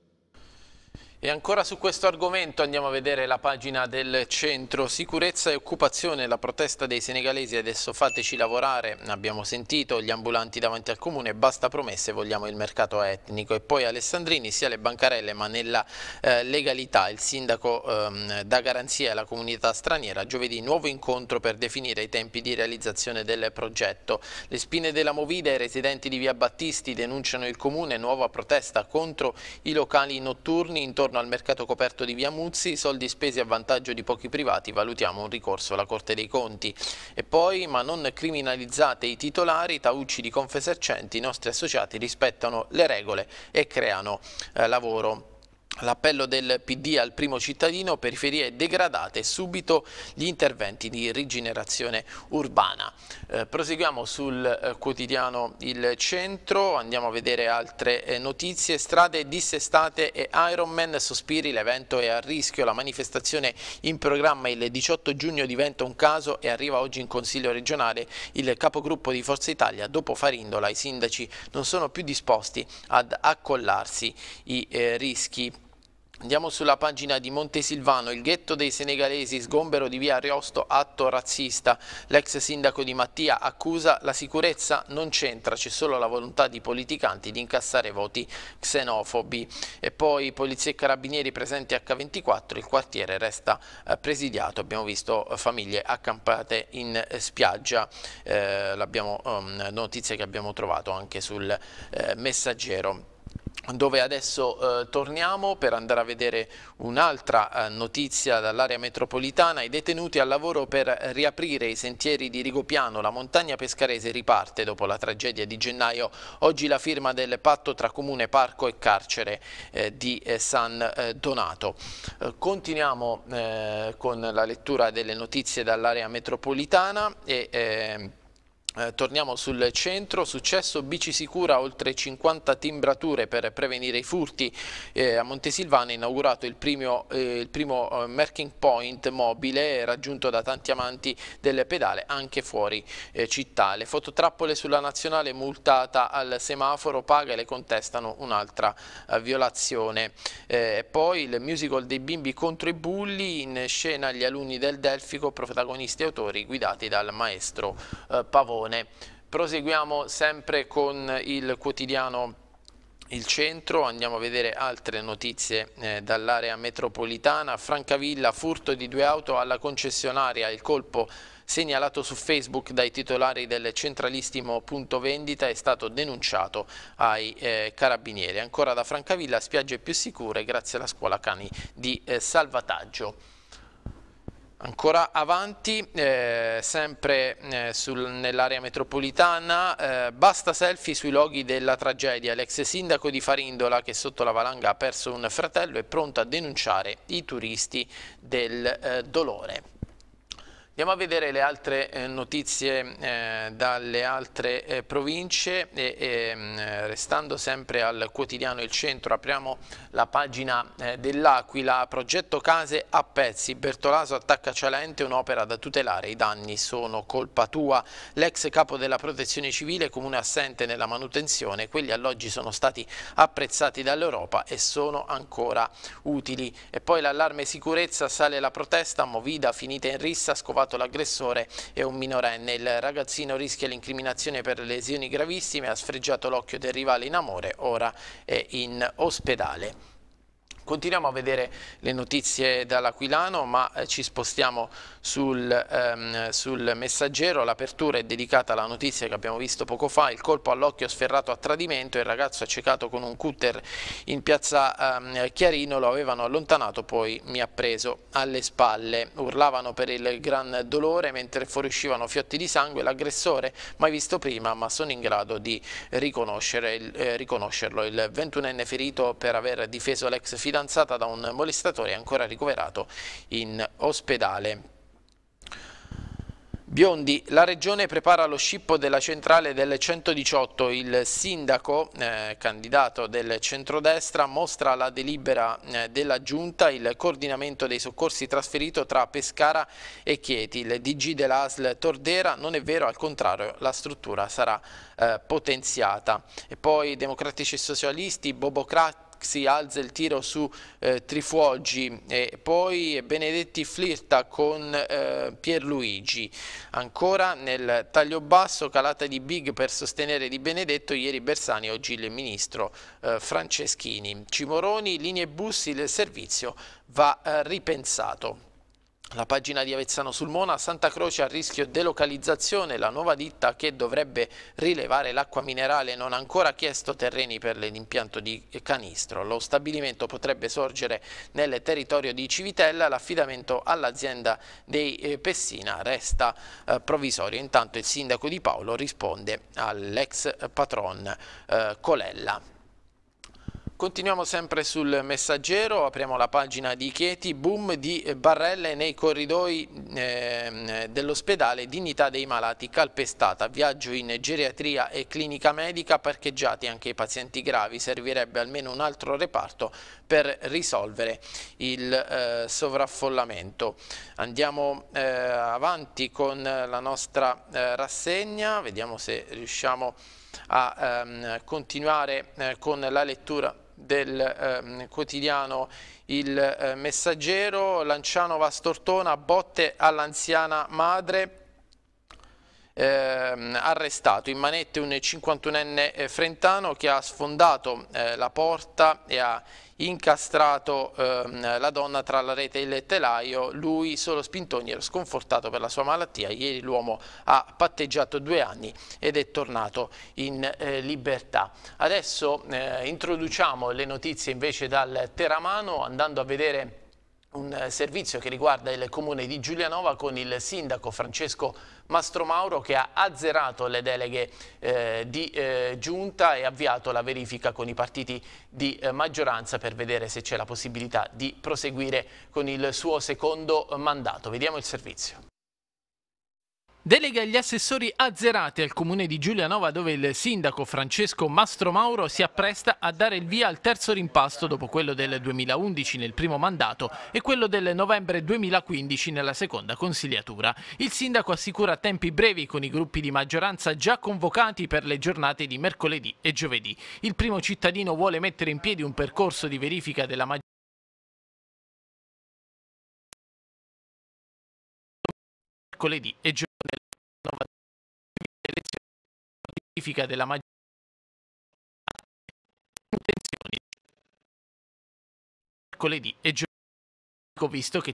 E ancora su questo argomento andiamo a vedere la pagina del centro sicurezza e occupazione, la protesta dei senegalesi adesso fateci lavorare, abbiamo sentito gli ambulanti davanti al comune, basta promesse, vogliamo il mercato etnico e poi Alessandrini sia le bancarelle ma nella eh, legalità, il sindaco ehm, dà garanzia alla comunità straniera, giovedì nuovo incontro per definire i tempi di realizzazione del progetto, le spine della Movida e i residenti di via Battisti denunciano il comune, nuova protesta contro i locali notturni intorno ritorno al mercato coperto di Via Muzzi, soldi spesi a vantaggio di pochi privati, valutiamo un ricorso alla Corte dei Conti. E poi, ma non criminalizzate i titolari, Taucci di Confesercenti, i nostri associati rispettano le regole e creano eh, lavoro. L'appello del PD al primo cittadino, periferie degradate, subito gli interventi di rigenerazione urbana. Eh, proseguiamo sul eh, quotidiano Il Centro, andiamo a vedere altre eh, notizie. Strade dissestate e Ironman, sospiri, l'evento è a rischio. La manifestazione in programma il 18 giugno diventa un caso e arriva oggi in Consiglio regionale il capogruppo di Forza Italia. Dopo Farindola i sindaci non sono più disposti ad accollarsi i eh, rischi Andiamo sulla pagina di Montesilvano, il ghetto dei senegalesi, sgombero di via Ariosto, atto razzista. L'ex sindaco di Mattia accusa la sicurezza non c'entra, c'è solo la volontà di politicanti di incassare voti xenofobi. E poi polizie e carabinieri presenti H24, il quartiere resta eh, presidiato. Abbiamo visto eh, famiglie accampate in eh, spiaggia, eh, ehm, notizia che abbiamo trovato anche sul eh, messaggero dove adesso eh, torniamo per andare a vedere un'altra eh, notizia dall'area metropolitana. I detenuti al lavoro per riaprire i sentieri di Rigopiano, la montagna pescarese riparte dopo la tragedia di gennaio. Oggi la firma del patto tra comune, parco e carcere eh, di eh, San eh, Donato. Eh, continuiamo con la lettura delle notizie dall'area metropolitana e, ehm, eh, torniamo sul centro, successo bici sicura, oltre 50 timbrature per prevenire i furti. Eh, a Montesilvano è inaugurato il, primio, eh, il primo eh, marking point mobile raggiunto da tanti amanti del pedale anche fuori eh, città. Le fototrappole sulla nazionale multata al semaforo paga e le contestano un'altra eh, violazione. poi il musical dei bimbi contro i bulli, in scena gli alunni del Delfico, protagonisti e autori guidati dal maestro Pavone. Leone. Proseguiamo sempre con il quotidiano il centro, andiamo a vedere altre notizie eh, dall'area metropolitana. Francavilla, furto di due auto alla concessionaria, il colpo segnalato su Facebook dai titolari del centralissimo punto vendita è stato denunciato ai eh, carabinieri. Ancora da Francavilla, spiagge più sicure grazie alla scuola cani di eh, salvataggio. Ancora avanti, eh, sempre eh, nell'area metropolitana, eh, basta selfie sui loghi della tragedia. L'ex sindaco di Farindola, che sotto la valanga ha perso un fratello, è pronto a denunciare i turisti del eh, dolore. Andiamo a vedere le altre eh, notizie eh, dalle altre eh, province e, mm, restando sempre al quotidiano Il Centro apriamo la pagina dell'Aquila, progetto case a pezzi, Bertolaso attacca Cialente, un'opera da tutelare, i danni sono colpa tua, l'ex capo della protezione civile comune assente nella manutenzione, quegli alloggi sono stati apprezzati dall'Europa e sono ancora utili. E poi l'allarme sicurezza sale la protesta, Movida finita in rissa, scovata individuato l'aggressore è un minorenne. Il ragazzino rischia l'incriminazione per lesioni gravissime, ha sfregiato l'occhio del rivale in amore, ora è in ospedale. Continuiamo a vedere le notizie dall'Aquilano, ma eh, ci spostiamo sul, ehm, sul messaggero. L'apertura è dedicata alla notizia che abbiamo visto poco fa, il colpo all'occhio sferrato a tradimento, il ragazzo accecato con un cutter in piazza ehm, Chiarino, lo avevano allontanato, poi mi ha preso alle spalle. Urlavano per il gran dolore mentre fuoriuscivano fiotti di sangue, l'aggressore mai visto prima, ma sono in grado di riconoscere, eh, riconoscerlo. Il 21enne ferito per aver difeso l'ex fidanzato fidanzata da un molestatore ancora ricoverato in ospedale. Biondi, la regione prepara lo scippo della centrale del 118, il sindaco eh, candidato del centrodestra mostra la delibera eh, della giunta, il coordinamento dei soccorsi trasferito tra Pescara e Chieti, il DG dell'ASL Tordera, non è vero, al contrario la struttura sarà eh, potenziata. E poi democratici e socialisti, Bobo Cratti, Craxi alza il tiro su eh, Trifuoggi e poi Benedetti flirta con eh, Pierluigi. Ancora nel taglio basso calata di Big per sostenere Di Benedetto, ieri Bersani, oggi il ministro eh, Franceschini. Cimoroni, linee bus, il servizio va eh, ripensato. La pagina di Avezzano sul Mona, Santa Croce a rischio delocalizzazione, la nuova ditta che dovrebbe rilevare l'acqua minerale non ha ancora chiesto terreni per l'impianto di canistro. Lo stabilimento potrebbe sorgere nel territorio di Civitella, l'affidamento all'azienda dei eh, Pessina resta eh, provvisorio. Intanto il sindaco di Paolo risponde all'ex patron eh, Colella. Continuiamo sempre sul messaggero, apriamo la pagina di Chieti, boom di barrelle nei corridoi eh, dell'ospedale, dignità dei malati calpestata, viaggio in geriatria e clinica medica, parcheggiati anche i pazienti gravi, servirebbe almeno un altro reparto per risolvere il eh, sovraffollamento. Andiamo eh, avanti con la nostra eh, rassegna, vediamo se riusciamo a a ehm, continuare eh, con la lettura del ehm, quotidiano Il eh, Messaggero, Lanciano va stortona, botte all'anziana madre, ehm, arrestato in manette un 51enne eh, frentano che ha sfondato eh, la porta e ha incastrato ehm, la donna tra la rete e il telaio, lui solo spintoni era sconfortato per la sua malattia, ieri l'uomo ha patteggiato due anni ed è tornato in eh, libertà. Adesso eh, introduciamo le notizie invece dal Teramano andando a vedere un eh, servizio che riguarda il comune di Giulianova con il sindaco Francesco Mastromauro che ha azzerato le deleghe eh, di eh, giunta e avviato la verifica con i partiti di eh, maggioranza per vedere se c'è la possibilità di proseguire con il suo secondo mandato. Vediamo il servizio. Delega gli assessori azzerati al comune di Giulianova dove il sindaco Francesco Mastro Mauro si appresta a dare il via al terzo rimpasto dopo quello del 2011 nel primo mandato e quello del novembre 2015 nella seconda consigliatura. Il sindaco assicura tempi brevi con i gruppi di maggioranza già convocati per le giornate di mercoledì e giovedì. Il primo cittadino vuole mettere in piedi un percorso di verifica della maggioranza mercoledì e giovedì notifica della maggioranza intenzioni mercoledì e giovedì visto che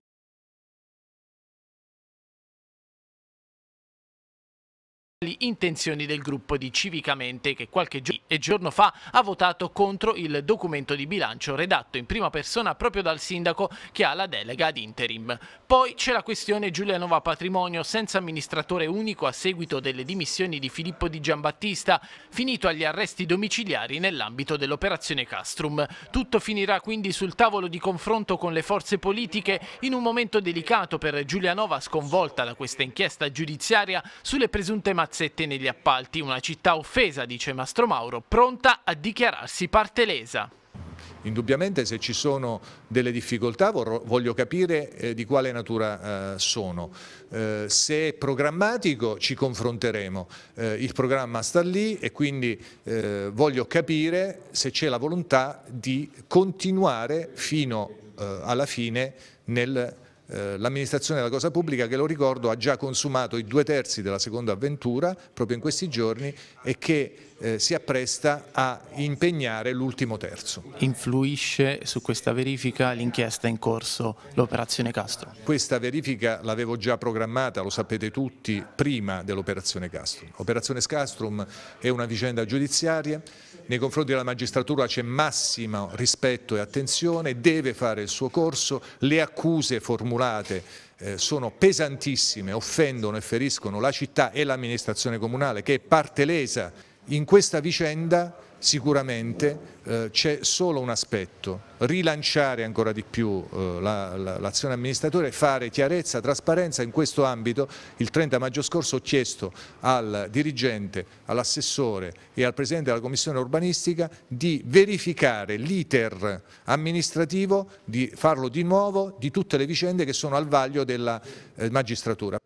intenzioni del gruppo di Civicamente che qualche giorno fa ha votato contro il documento di bilancio redatto in prima persona proprio dal sindaco che ha la delega ad interim. Poi c'è la questione Giulianova Patrimonio senza amministratore unico a seguito delle dimissioni di Filippo Di Giambattista, finito agli arresti domiciliari nell'ambito dell'operazione Castrum. Tutto finirà quindi sul tavolo di confronto con le forze politiche in un momento delicato per Giulianova sconvolta da questa inchiesta giudiziaria sulle presunte mazzette bollette negli appalti, una città offesa, dice Mastro Mauro, pronta a dichiararsi parte lesa. Indubbiamente se ci sono delle difficoltà voglio capire eh, di quale natura eh, sono. Eh, se è programmatico ci confronteremo, il programma sta lì e quindi voglio capire se c'è la volontà di continuare fino alla fine nel eh, l'amministrazione della cosa pubblica che lo ricordo ha già consumato i due terzi della seconda avventura proprio in questi giorni e che eh, si appresta a impegnare l'ultimo terzo. Influisce su questa verifica l'inchiesta in corso, l'operazione Castro? Questa verifica l'avevo già programmata, lo sapete tutti, prima dell'operazione Castro. Operazione Castrum è una vicenda giudiziaria nei confronti della magistratura c'è massimo rispetto e attenzione, deve fare il suo corso, le accuse formulate eh, sono pesantissime, offendono e feriscono la città e l'amministrazione comunale che è parte lesa in questa vicenda sicuramente eh, c'è solo un aspetto, rilanciare ancora di più eh, l'azione la, la, amministratore e fare chiarezza, trasparenza in questo ambito. Il 30 maggio scorso ho chiesto al dirigente, all'assessore e al Presidente della Commissione urbanistica di verificare l'iter amministrativo, di farlo di nuovo di tutte le vicende che sono al vaglio della eh, magistratura.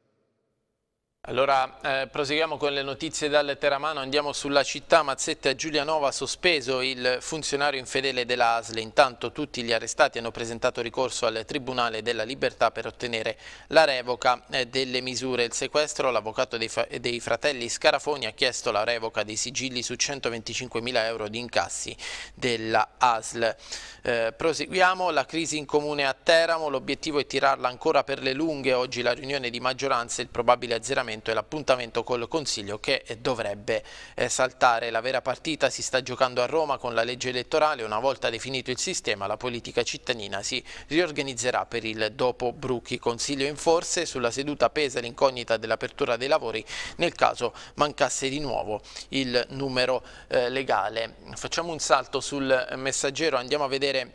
Allora eh, proseguiamo con le notizie dal Teramano, andiamo sulla città Mazzette a Giulianova, sospeso il funzionario infedele della ASL. Intanto tutti gli arrestati hanno presentato ricorso al Tribunale della Libertà per ottenere la revoca eh, delle misure. Il sequestro, l'avvocato dei, dei, fratelli Scarafoni ha chiesto la revoca dei sigilli su 125 mila euro di incassi della ASL. Eh, proseguiamo, la crisi in comune a Teramo, l'obiettivo è tirarla ancora per le lunghe. Oggi la riunione di maggioranza e il probabile azzeramento appuntamento è l'appuntamento col Consiglio che eh, dovrebbe eh, saltare. La vera partita si sta giocando a Roma con la legge elettorale. Una volta definito il sistema, la politica cittadina si riorganizzerà per il dopo Brucchi. Consiglio in forze, sulla seduta pesa l'incognita dell'apertura dei lavori nel caso mancasse di nuovo il numero eh, legale. Facciamo un salto sul messaggero, andiamo a vedere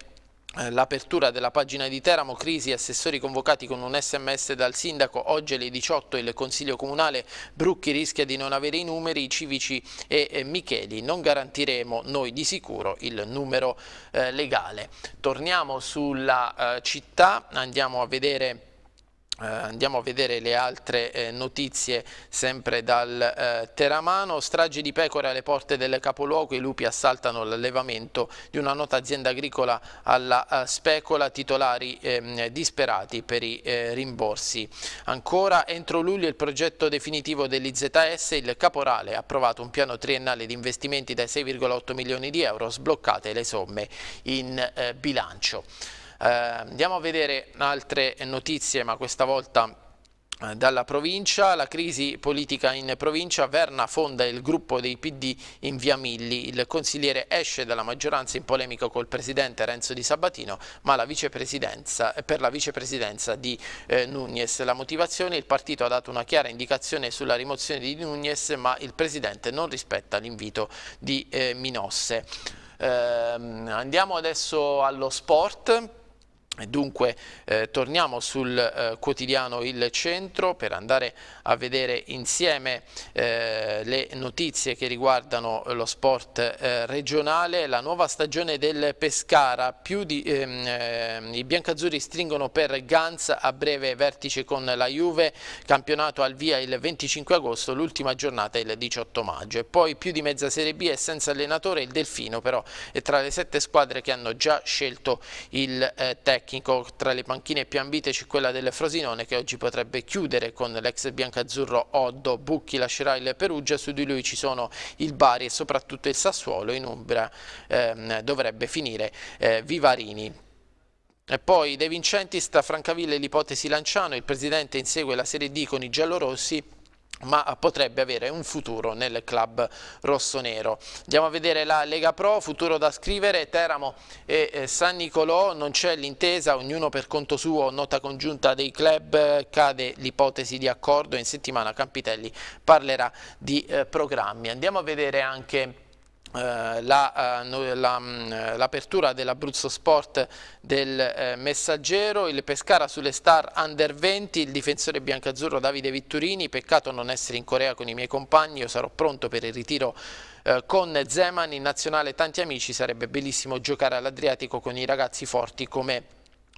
eh, l'apertura della pagina di Teramo, crisi, assessori convocati con un sms dal sindaco, oggi alle 18 il consiglio comunale Brucchi rischia di non avere i numeri, i Civici e Micheli, non garantiremo noi di sicuro il numero eh, legale. Torniamo sulla eh, città, andiamo a vedere eh, andiamo a vedere le altre eh, notizie sempre dal eh, Teramano, strage di pecore alle porte del capoluogo, i lupi assaltano l'allevamento di una nota azienda agricola alla eh, specola, titolari ehm, disperati per i eh, rimborsi. Ancora entro luglio il progetto definitivo dell'IZS, il Caporale ha approvato un piano triennale di investimenti da 6,8 milioni di euro, sbloccate le somme in eh, bilancio. Eh, andiamo a vedere altre notizie, ma questa volta eh, dalla provincia, la crisi politica in provincia, Verna fonda il gruppo dei PD in via Milli, il consigliere esce dalla maggioranza in polemica col presidente Renzo Di Sabatino ma la eh, per la vicepresidenza di eh, Nunez. La motivazione, il partito ha dato una chiara indicazione sulla rimozione di Nunez ma il presidente non rispetta l'invito di eh, Minosse. Eh, andiamo adesso allo sport Dunque eh, torniamo sul eh, quotidiano Il Centro per andare a vedere insieme eh, le notizie che riguardano lo sport eh, regionale, la nuova stagione del Pescara, più di, ehm, ehm i biancazzurri stringono per Gans a breve vertice con la Juve, campionato al via il 25 agosto, l'ultima giornata il 18 maggio e poi più di mezza Serie B e senza allenatore il Delfino però è tra le sette squadre che hanno già scelto il eh, tecnico tecnico, tra le panchine più ambite c'è quella del Frosinone che oggi potrebbe chiudere con l'ex biancazzurro Oddo, Bucchi lascerà il Perugia, su di lui ci sono il Bari e soprattutto il Sassuolo, in Umbra ehm, dovrebbe finire eh, Vivarini. E poi De Vincenti sta e l'ipotesi Lanciano, il presidente insegue la Serie D con i giallorossi ma potrebbe avere un futuro nel club rossonero. Andiamo a vedere la Lega Pro, futuro da scrivere, Teramo e eh, San Nicolò, non c'è l'intesa, ognuno per conto suo, nota congiunta dei club, cade l'ipotesi di accordo, in settimana Campitelli parlerà di eh, programmi. Andiamo a vedere anche eh, eh, mm, eh, l'apertura dell'Abruzzo Sport del Messaggero, il Pescara sulle star under 20, il difensore biancazzurro Davide Vitturini, peccato non essere in Corea con i miei compagni, io sarò pronto per il ritiro con Zeman, in nazionale tanti amici, sarebbe bellissimo giocare all'Adriatico con i ragazzi forti come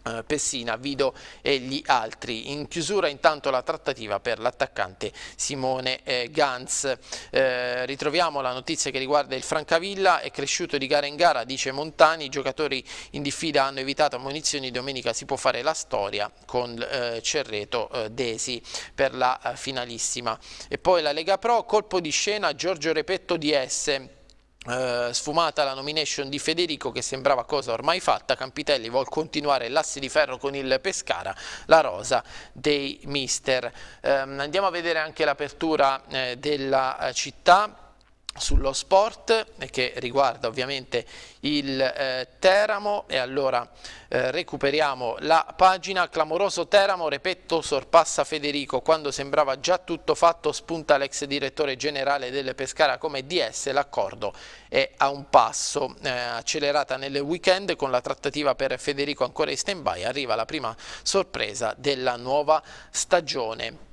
eh, Pessina, Vido e gli altri. In chiusura intanto la trattativa per l'attaccante Simone eh, Ganz. Eh, ritroviamo la notizia che riguarda il Francavilla, è cresciuto di gara in gara, dice Montani, i giocatori in diffida hanno evitato munizioni, domenica si può fare la storia con eh, Cerreto eh, Desi per la eh, finalissima. E poi la Lega Pro, colpo di scena Giorgio Repetto di S eh, sfumata la nomination di Federico che sembrava cosa ormai fatta, Campitelli vuole continuare l'asse di ferro con il Pescara, la rosa dei mister. Eh, andiamo a vedere anche l'apertura eh, della eh, città sullo sport che riguarda ovviamente il eh, Teramo e allora eh, recuperiamo la pagina clamoroso Teramo, Repetto sorpassa Federico quando sembrava già tutto fatto spunta l'ex direttore generale delle Pescara come DS l'accordo è a un passo eh, accelerata nel weekend con la trattativa per Federico ancora in stand by arriva la prima sorpresa della nuova stagione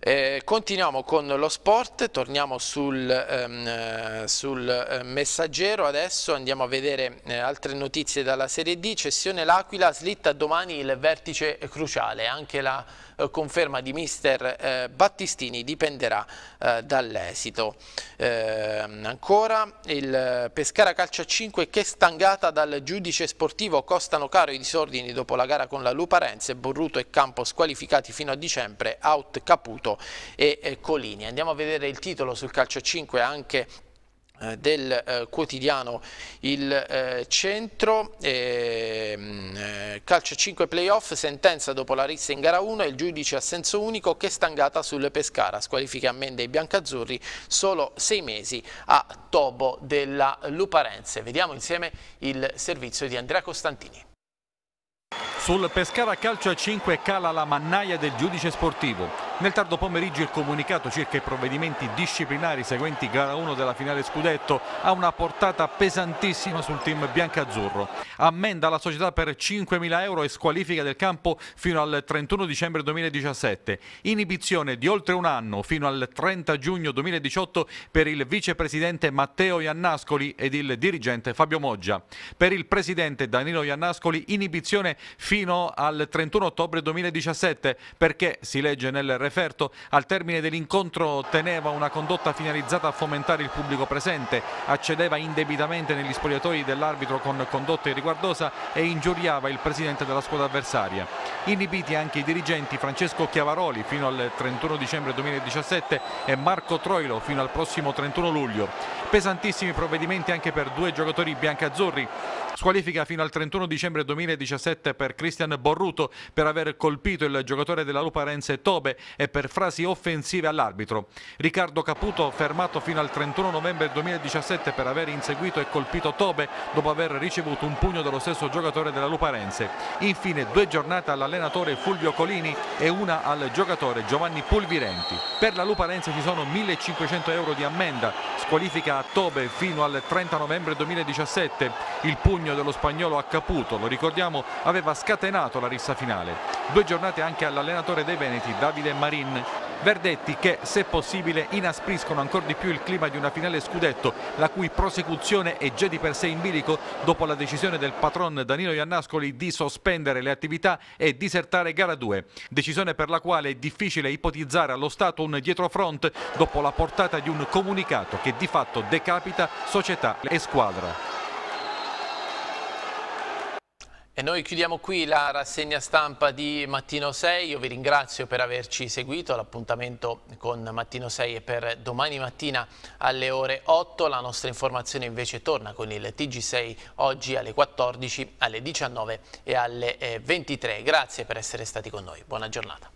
eh, continuiamo con lo sport, torniamo sul, ehm, eh, sul, eh, messaggero adesso, andiamo a vedere eh, altre notizie dalla Serie D, cessione L'Aquila slitta domani il vertice cruciale, anche la eh, conferma di mister eh, Battistini dipenderà eh, dall'esito. Ehm, ancora il Pescara calcia 5 che stangata dal giudice sportivo costano caro i disordini dopo la gara con la Luparenze, Borruto e Campo squalificati fino a dicembre, out Caputo e Colini. Andiamo a vedere il titolo sul calcio 5 anche eh, del eh, quotidiano il eh, centro ehm, eh, calcio 5 playoff sentenza dopo la rissa in gara 1 e il giudice a senso unico che è stangata sul Pescara squalifica a Mende e Biancazzurri solo 6 mesi a Tobo della Luparense vediamo insieme il servizio di Andrea Costantini sul Pescara Calcio a 5 cala la mannaia del giudice sportivo. Nel tardo pomeriggio il comunicato circa i provvedimenti disciplinari seguenti gara 1 della finale scudetto ha una portata pesantissima sul team biancazzurro. Ammenda la società per 5.000 euro e squalifica del campo fino al 31 dicembre 2017. Inibizione di oltre un anno fino al 30 giugno 2018 per il vicepresidente Matteo Iannascoli ed il dirigente Fabio Moggia. Per il presidente Danilo Iannascoli inibizione fino fino al 31 ottobre 2017 perché, si legge nel referto, al termine dell'incontro teneva una condotta finalizzata a fomentare il pubblico presente, accedeva indebitamente negli spogliatoi dell'arbitro con condotta irriguardosa e ingiuriava il presidente della squadra avversaria. Inibiti anche i dirigenti Francesco Chiavaroli fino al 31 dicembre 2017 e Marco Troilo fino al prossimo 31 luglio. Pesantissimi provvedimenti anche per due giocatori bianca-azzurri Squalifica fino al 31 dicembre 2017 per Cristian Borruto per aver colpito il giocatore della Lupa Renze Tobe e per frasi offensive all'arbitro. Riccardo Caputo fermato fino al 31 novembre 2017 per aver inseguito e colpito Tobe dopo aver ricevuto un pugno dello stesso giocatore della Lupa Renze. Infine due giornate all'allenatore Fulvio Colini e una al giocatore Giovanni Pulvirenti. Per la Lupa Renze ci sono 1500 euro di ammenda, squalifica a Tobe fino al 30 novembre 2017. Il pugno pugno dello spagnolo a Caputo, lo ricordiamo, aveva scatenato la rissa finale. Due giornate anche all'allenatore dei Veneti, Davide Marin. Verdetti che, se possibile, inaspriscono ancora di più il clima di una finale scudetto, la cui prosecuzione è già di per sé in bilico dopo la decisione del patron Danilo Iannascoli di sospendere le attività e disertare gara 2, decisione per la quale è difficile ipotizzare allo Stato un dietrofront dopo la portata di un comunicato che di fatto decapita società e squadra. E noi chiudiamo qui la rassegna stampa di Mattino 6, io vi ringrazio per averci seguito, l'appuntamento con Mattino 6 è per domani mattina alle ore 8, la nostra informazione invece torna con il TG6 oggi alle 14, alle 19 e alle 23. Eh, Grazie per essere stati con noi, buona giornata.